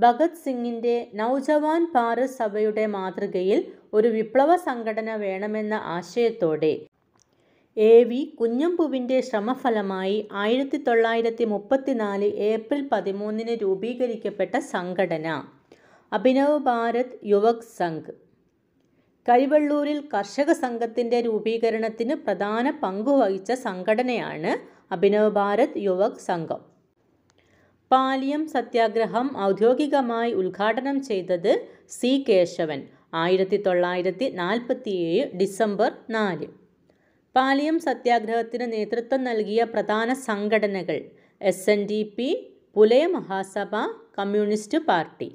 ഭഗത് സിംഗിൻ്റെ നവജവാൻ ഭാരത് സഭയുടെ മാതൃകയിൽ ഒരു വിപ്ലവ സംഘടന വേണമെന്ന ആശയത്തോടെ എ വി കുഞ്ഞമ്പുവിൻ്റെ ശ്രമഫലമായി ആയിരത്തി തൊള്ളായിരത്തി മുപ്പത്തിനാല് ഏപ്രിൽ പതിമൂന്നിന് രൂപീകരിക്കപ്പെട്ട സംഘടന അഭിനവ് ഭാരത് യുവക് സംഘ് കരിവള്ളൂരിൽ കർഷക സംഘത്തിൻ്റെ രൂപീകരണത്തിന് പ്രധാന പങ്കുവഹിച്ച സംഘടനയാണ് അഭിനവ് ഭാരത് യുവക് സംഘം പാലിയം സത്യാഗ്രഹം ഔദ്യോഗികമായി ഉദ്ഘാടനം ചെയ്തത് സി കേശവൻ ആയിരത്തി തൊള്ളായിരത്തി നാൽപ്പത്തിയേഴ് ഡിസംബർ നാല് പാലിയം സത്യാഗ്രഹത്തിന് നേതൃത്വം നൽകിയ പ്രധാന സംഘടനകൾ S N D P Pulaya Mahasabha communist party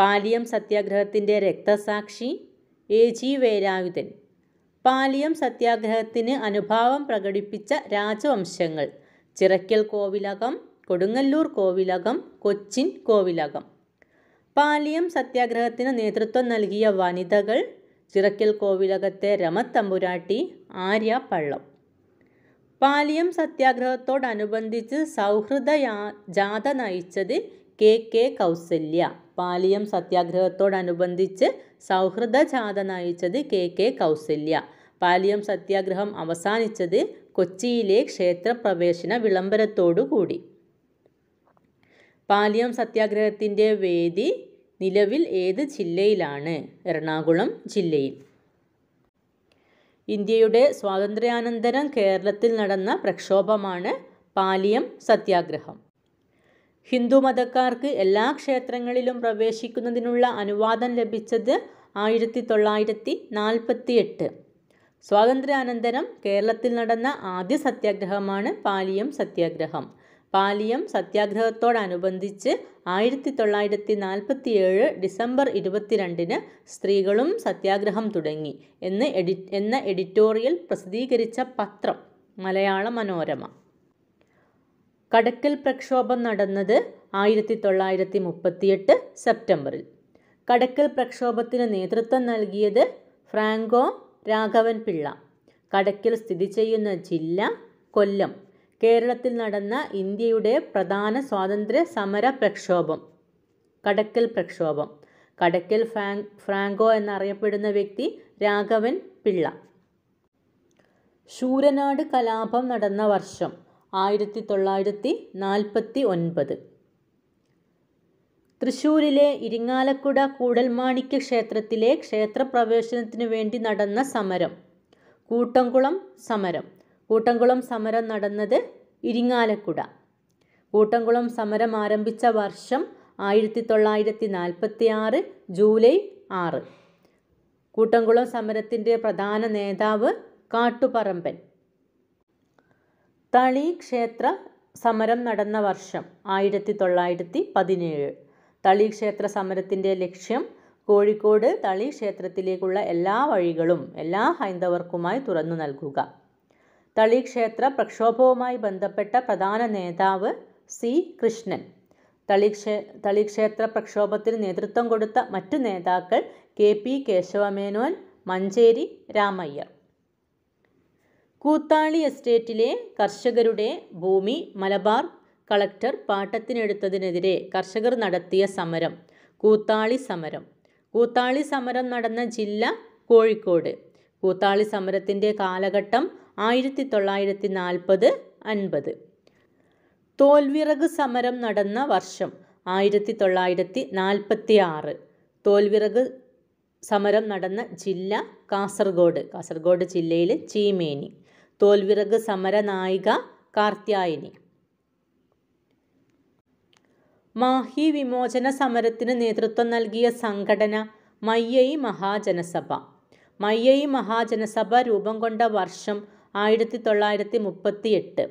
Paliyam സത്യാഗ്രഹത്തിൻ്റെ രക്തസാക്ഷി എ ജി വേരായുധൻ പാലിയം സത്യാഗ്രഹത്തിന് അനുഭാവം പ്രകടിപ്പിച്ച രാജവംശങ്ങൾ ചിറക്കൽ കോവിലകം കൊടുങ്ങല്ലൂർ കോവിലകം കൊച്ചിൻ കോവിലകം പാലിയം സത്യാഗ്രഹത്തിന് നേതൃത്വം നൽകിയ വനിതകൾ ചിറക്കൽ കോവിലകത്തെ രമത്തമ്പുരാട്ടി ആര്യ പള്ളം പാലിയം സത്യാഗ്രഹത്തോടനുബന്ധിച്ച് സൗഹൃദ ജാഥ നയിച്ചത് കെ കെ കൗസല്യ പാലിയം സത്യാഗ്രഹത്തോടനുബന്ധിച്ച് സൗഹൃദ ജാഥ നയിച്ചത് കെ കെ കൗസല്യ പാലിയം സത്യാഗ്രഹം അവസാനിച്ചത് കൊച്ചിയിലെ ക്ഷേത്രപ്രവേശന വിളംബരത്തോടുകൂടി പാലിയം സത്യാഗ്രഹത്തിൻ്റെ വേദി നിലവിൽ ഏത് ജില്ലയിലാണ് എറണാകുളം ജില്ലയിൽ ഇന്ത്യയുടെ സ്വാതന്ത്ര്യാനന്തരം കേരളത്തിൽ നടന്ന പ്രക്ഷോഭമാണ് പാലിയം സത്യാഗ്രഹം ഹിന്ദുമതക്കാർക്ക് എല്ലാ ക്ഷേത്രങ്ങളിലും പ്രവേശിക്കുന്നതിനുള്ള അനുവാദം ലഭിച്ചത് ആയിരത്തി തൊള്ളായിരത്തി നാൽപ്പത്തി എട്ട് സ്വാതന്ത്ര്യാനന്തരം കേരളത്തിൽ നടന്ന ആദ്യ സത്യാഗ്രഹമാണ് പാലിയം സത്യാഗ്രഹം പാലിയം സത്യാഗ്രഹത്തോടനുബന്ധിച്ച് ആയിരത്തി തൊള്ളായിരത്തി നാൽപ്പത്തി ഏഴ് ഡിസംബർ ഇരുപത്തിരണ്ടിന് സ്ത്രീകളും സത്യാഗ്രഹം തുടങ്ങി എന്ന് എഡി എന്ന എഡിറ്റോറിയൽ പ്രസിദ്ധീകരിച്ച പത്രം മലയാള മനോരമ കടക്കൽ പ്രക്ഷോഭം നടന്നത് ആയിരത്തി തൊള്ളായിരത്തി മുപ്പത്തിയെട്ട് സെപ്റ്റംബറിൽ കടക്കൽ പ്രക്ഷോഭത്തിന് നേതൃത്വം നൽകിയത് ഫ്രാങ്കോ രാഘവൻ പിള്ള കടക്കിൽ സ്ഥിതി ചെയ്യുന്ന ജില്ല കൊല്ലം കേരളത്തിൽ നടന്ന ഇന്ത്യയുടെ പ്രധാന സ്വാതന്ത്ര്യ സമര പ്രക്ഷോഭം കടക്കൽ പ്രക്ഷോഭം കടക്കൽ ഫ്രാങ് ഫ്രാങ്കോ എന്നറിയപ്പെടുന്ന വ്യക്തി രാഘവൻ പിള്ള ശൂരനാട് കലാപം നടന്ന വർഷം ആയിരത്തി തൊള്ളായിരത്തി നാൽപ്പത്തി ഒൻപത് തൃശൂരിലെ ഇരിങ്ങാലക്കുട കൂടൽമാണിക്യ ക്ഷേത്രത്തിലെ ക്ഷേത്രപ്രവേശനത്തിനു വേണ്ടി നടന്ന സമരം കൂട്ടംകുളം സമരം കൂട്ടംകുളം സമരം നടന്നത് ഇരിങ്ങാലക്കുട കൂട്ടംകുളം സമരം ആരംഭിച്ച വർഷം ആയിരത്തി തൊള്ളായിരത്തി നാൽപ്പത്തി ആറ് ജൂലൈ ആറ് കൂട്ടംകുളം സമരത്തിൻ്റെ പ്രധാന നേതാവ് കാട്ടുപറമ്പൻ തളി ക്ഷേത്ര സമരം നടന്ന വർഷം ആയിരത്തി തൊള്ളായിരത്തി പതിനേഴ് തളി ക്ഷേത്ര സമരത്തിൻ്റെ ലക്ഷ്യം കോഴിക്കോട് തളി ക്ഷേത്രത്തിലേക്കുള്ള എല്ലാ വഴികളും എല്ലാ ഹൈന്ദവർക്കുമായി തുറന്നു നൽകുക തളിക്ഷേത്ര പ്രക്ഷോഭവുമായി ബന്ധപ്പെട്ട പ്രധാന നേതാവ് സി കൃഷ്ണൻ തളിക്ഷേ തളിക്ഷേത്ര പ്രക്ഷോഭത്തിന് നേതൃത്വം കൊടുത്ത മറ്റു നേതാക്കൾ കെ പി കേശവമേനോൻ മഞ്ചേരി രാമയ്യ കൂത്താളി എസ്റ്റേറ്റിലെ കർഷകരുടെ ഭൂമി മലബാർ കളക്ടർ പാട്ടത്തിനെടുത്തതിനെതിരെ കർഷകർ നടത്തിയ സമരം കൂത്താളി സമരം കൂത്താളി സമരം നടന്ന ജില്ല കോഴിക്കോട് കൂത്താളി സമരത്തിൻ്റെ കാലഘട്ടം ആയിരത്തി തൊള്ളായിരത്തി നാൽപ്പത് അൻപത് തോൽവിറക് സമരം നടന്ന വർഷം ആയിരത്തി തൊള്ളായിരത്തി നാൽപ്പത്തി ആറ് തോൽവിറക് സമരം നടന്ന ജില്ല കാസർഗോഡ് കാസർഗോഡ് ജില്ലയിൽ ചീമേനി തോൽവിറക് സമര നായിക കാർത്യായനി മാഹി വിമോചന സമരത്തിന് നേതൃത്വം നൽകിയ സംഘടന മയ്യൈ മഹാജനസഭ മയ്യൈ മഹാജനസഭ രൂപം കൊണ്ട വർഷം ആയിരത്തി തൊള്ളായിരത്തി മുപ്പത്തി എട്ട്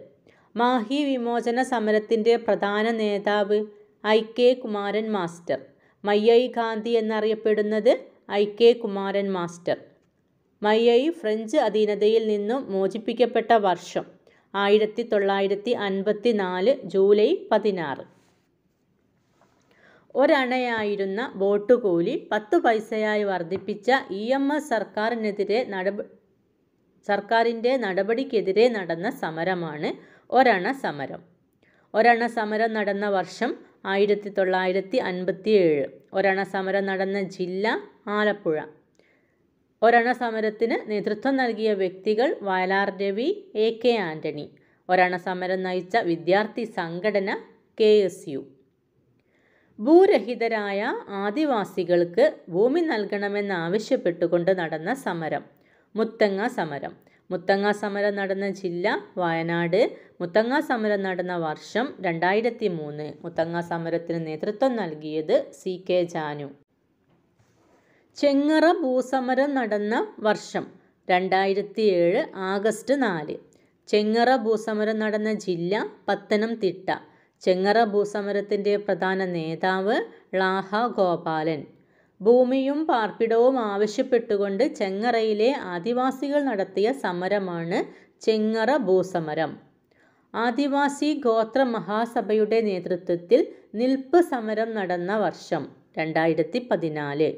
മാഹി വിമോചന സമരത്തിൻ്റെ പ്രധാന നേതാവ് I K Kumaran master Mayyazhi Gandhi എന്നറിയപ്പെടുന്നത് I K Kumaran master Mayyazhi French അധീനതയിൽ നിന്നും മോചിപ്പിക്കപ്പെട്ട വർഷം ആയിരത്തി തൊള്ളായിരത്തി അൻപത്തി നാല് ജൂലൈ പതിനാറ് ഒരണയായിരുന്ന ബോട്ട് കൂലി പത്ത് പൈസയായി വർദ്ധിപ്പിച്ച ഇ എം എസ് സർക്കാരിനെതിരെ നടപടി സർക്കാരിൻ്റെ നടപടിക്കെതിരെ നടന്ന സമരമാണ് ഒരണ സമരം ഒരണ സമരം നടന്ന വർഷം ആയിരത്തി തൊള്ളായിരത്തി അൻപത്തി ഏഴ് ഒരണ സമരം നടന്ന ജില്ല ആലപ്പുഴ ഒരണ സമരത്തിന് നേതൃത്വം നൽകിയ വ്യക്തികൾ വയലാർ രവി എ കെ ആൻ്റണി ഒരണ സമരം നയിച്ച വിദ്യാർത്ഥി സംഘടന കെ എസ് യു ഭൂരഹിതരായ ആദിവാസികൾക്ക് ഭൂമി നൽകണമെന്നാവശ്യപ്പെട്ടുകൊണ്ട് നടന്ന സമരം മുത്തങ്ങ സമരം മുത്തങ്ങ സമരം നടന്ന ജില്ല വയനാട് മുത്തങ്ങ സമരം നടന്ന വർഷം രണ്ടായിരത്തി മൂന്ന് മുത്തങ്ങ സമരത്തിന് നേതൃത്വം നൽകിയത് സി കെ ജാനു ചെങ്ങറ ഭൂസമരം നടന്ന വർഷം രണ്ടായിരത്തി ഏഴ് ആഗസ്റ്റ് നാല് ചെങ്ങറ ഭൂസമരം നടന്ന ജില്ല പത്തനംതിട്ട ചെങ്ങറ ഭൂസമരത്തിൻ്റെ പ്രധാന നേതാവ് ളാഹ ഗോപാലൻ ഭൂമിയും പാർപ്പിടവും ആവശ്യപ്പെട്ടുകൊണ്ട് ചെങ്ങറയിലെ ആദിവാസികൾ നടത്തിയ സമരമാണ് ചെങ്ങറ ഭൂസമരം ആദിവാസി ഗോത്ര മഹാസഭയുടെ നേതൃത്വത്തിൽ നിൽപ്പ് സമരം നടന്ന വർഷം രണ്ടായിരത്തി പതിനാല്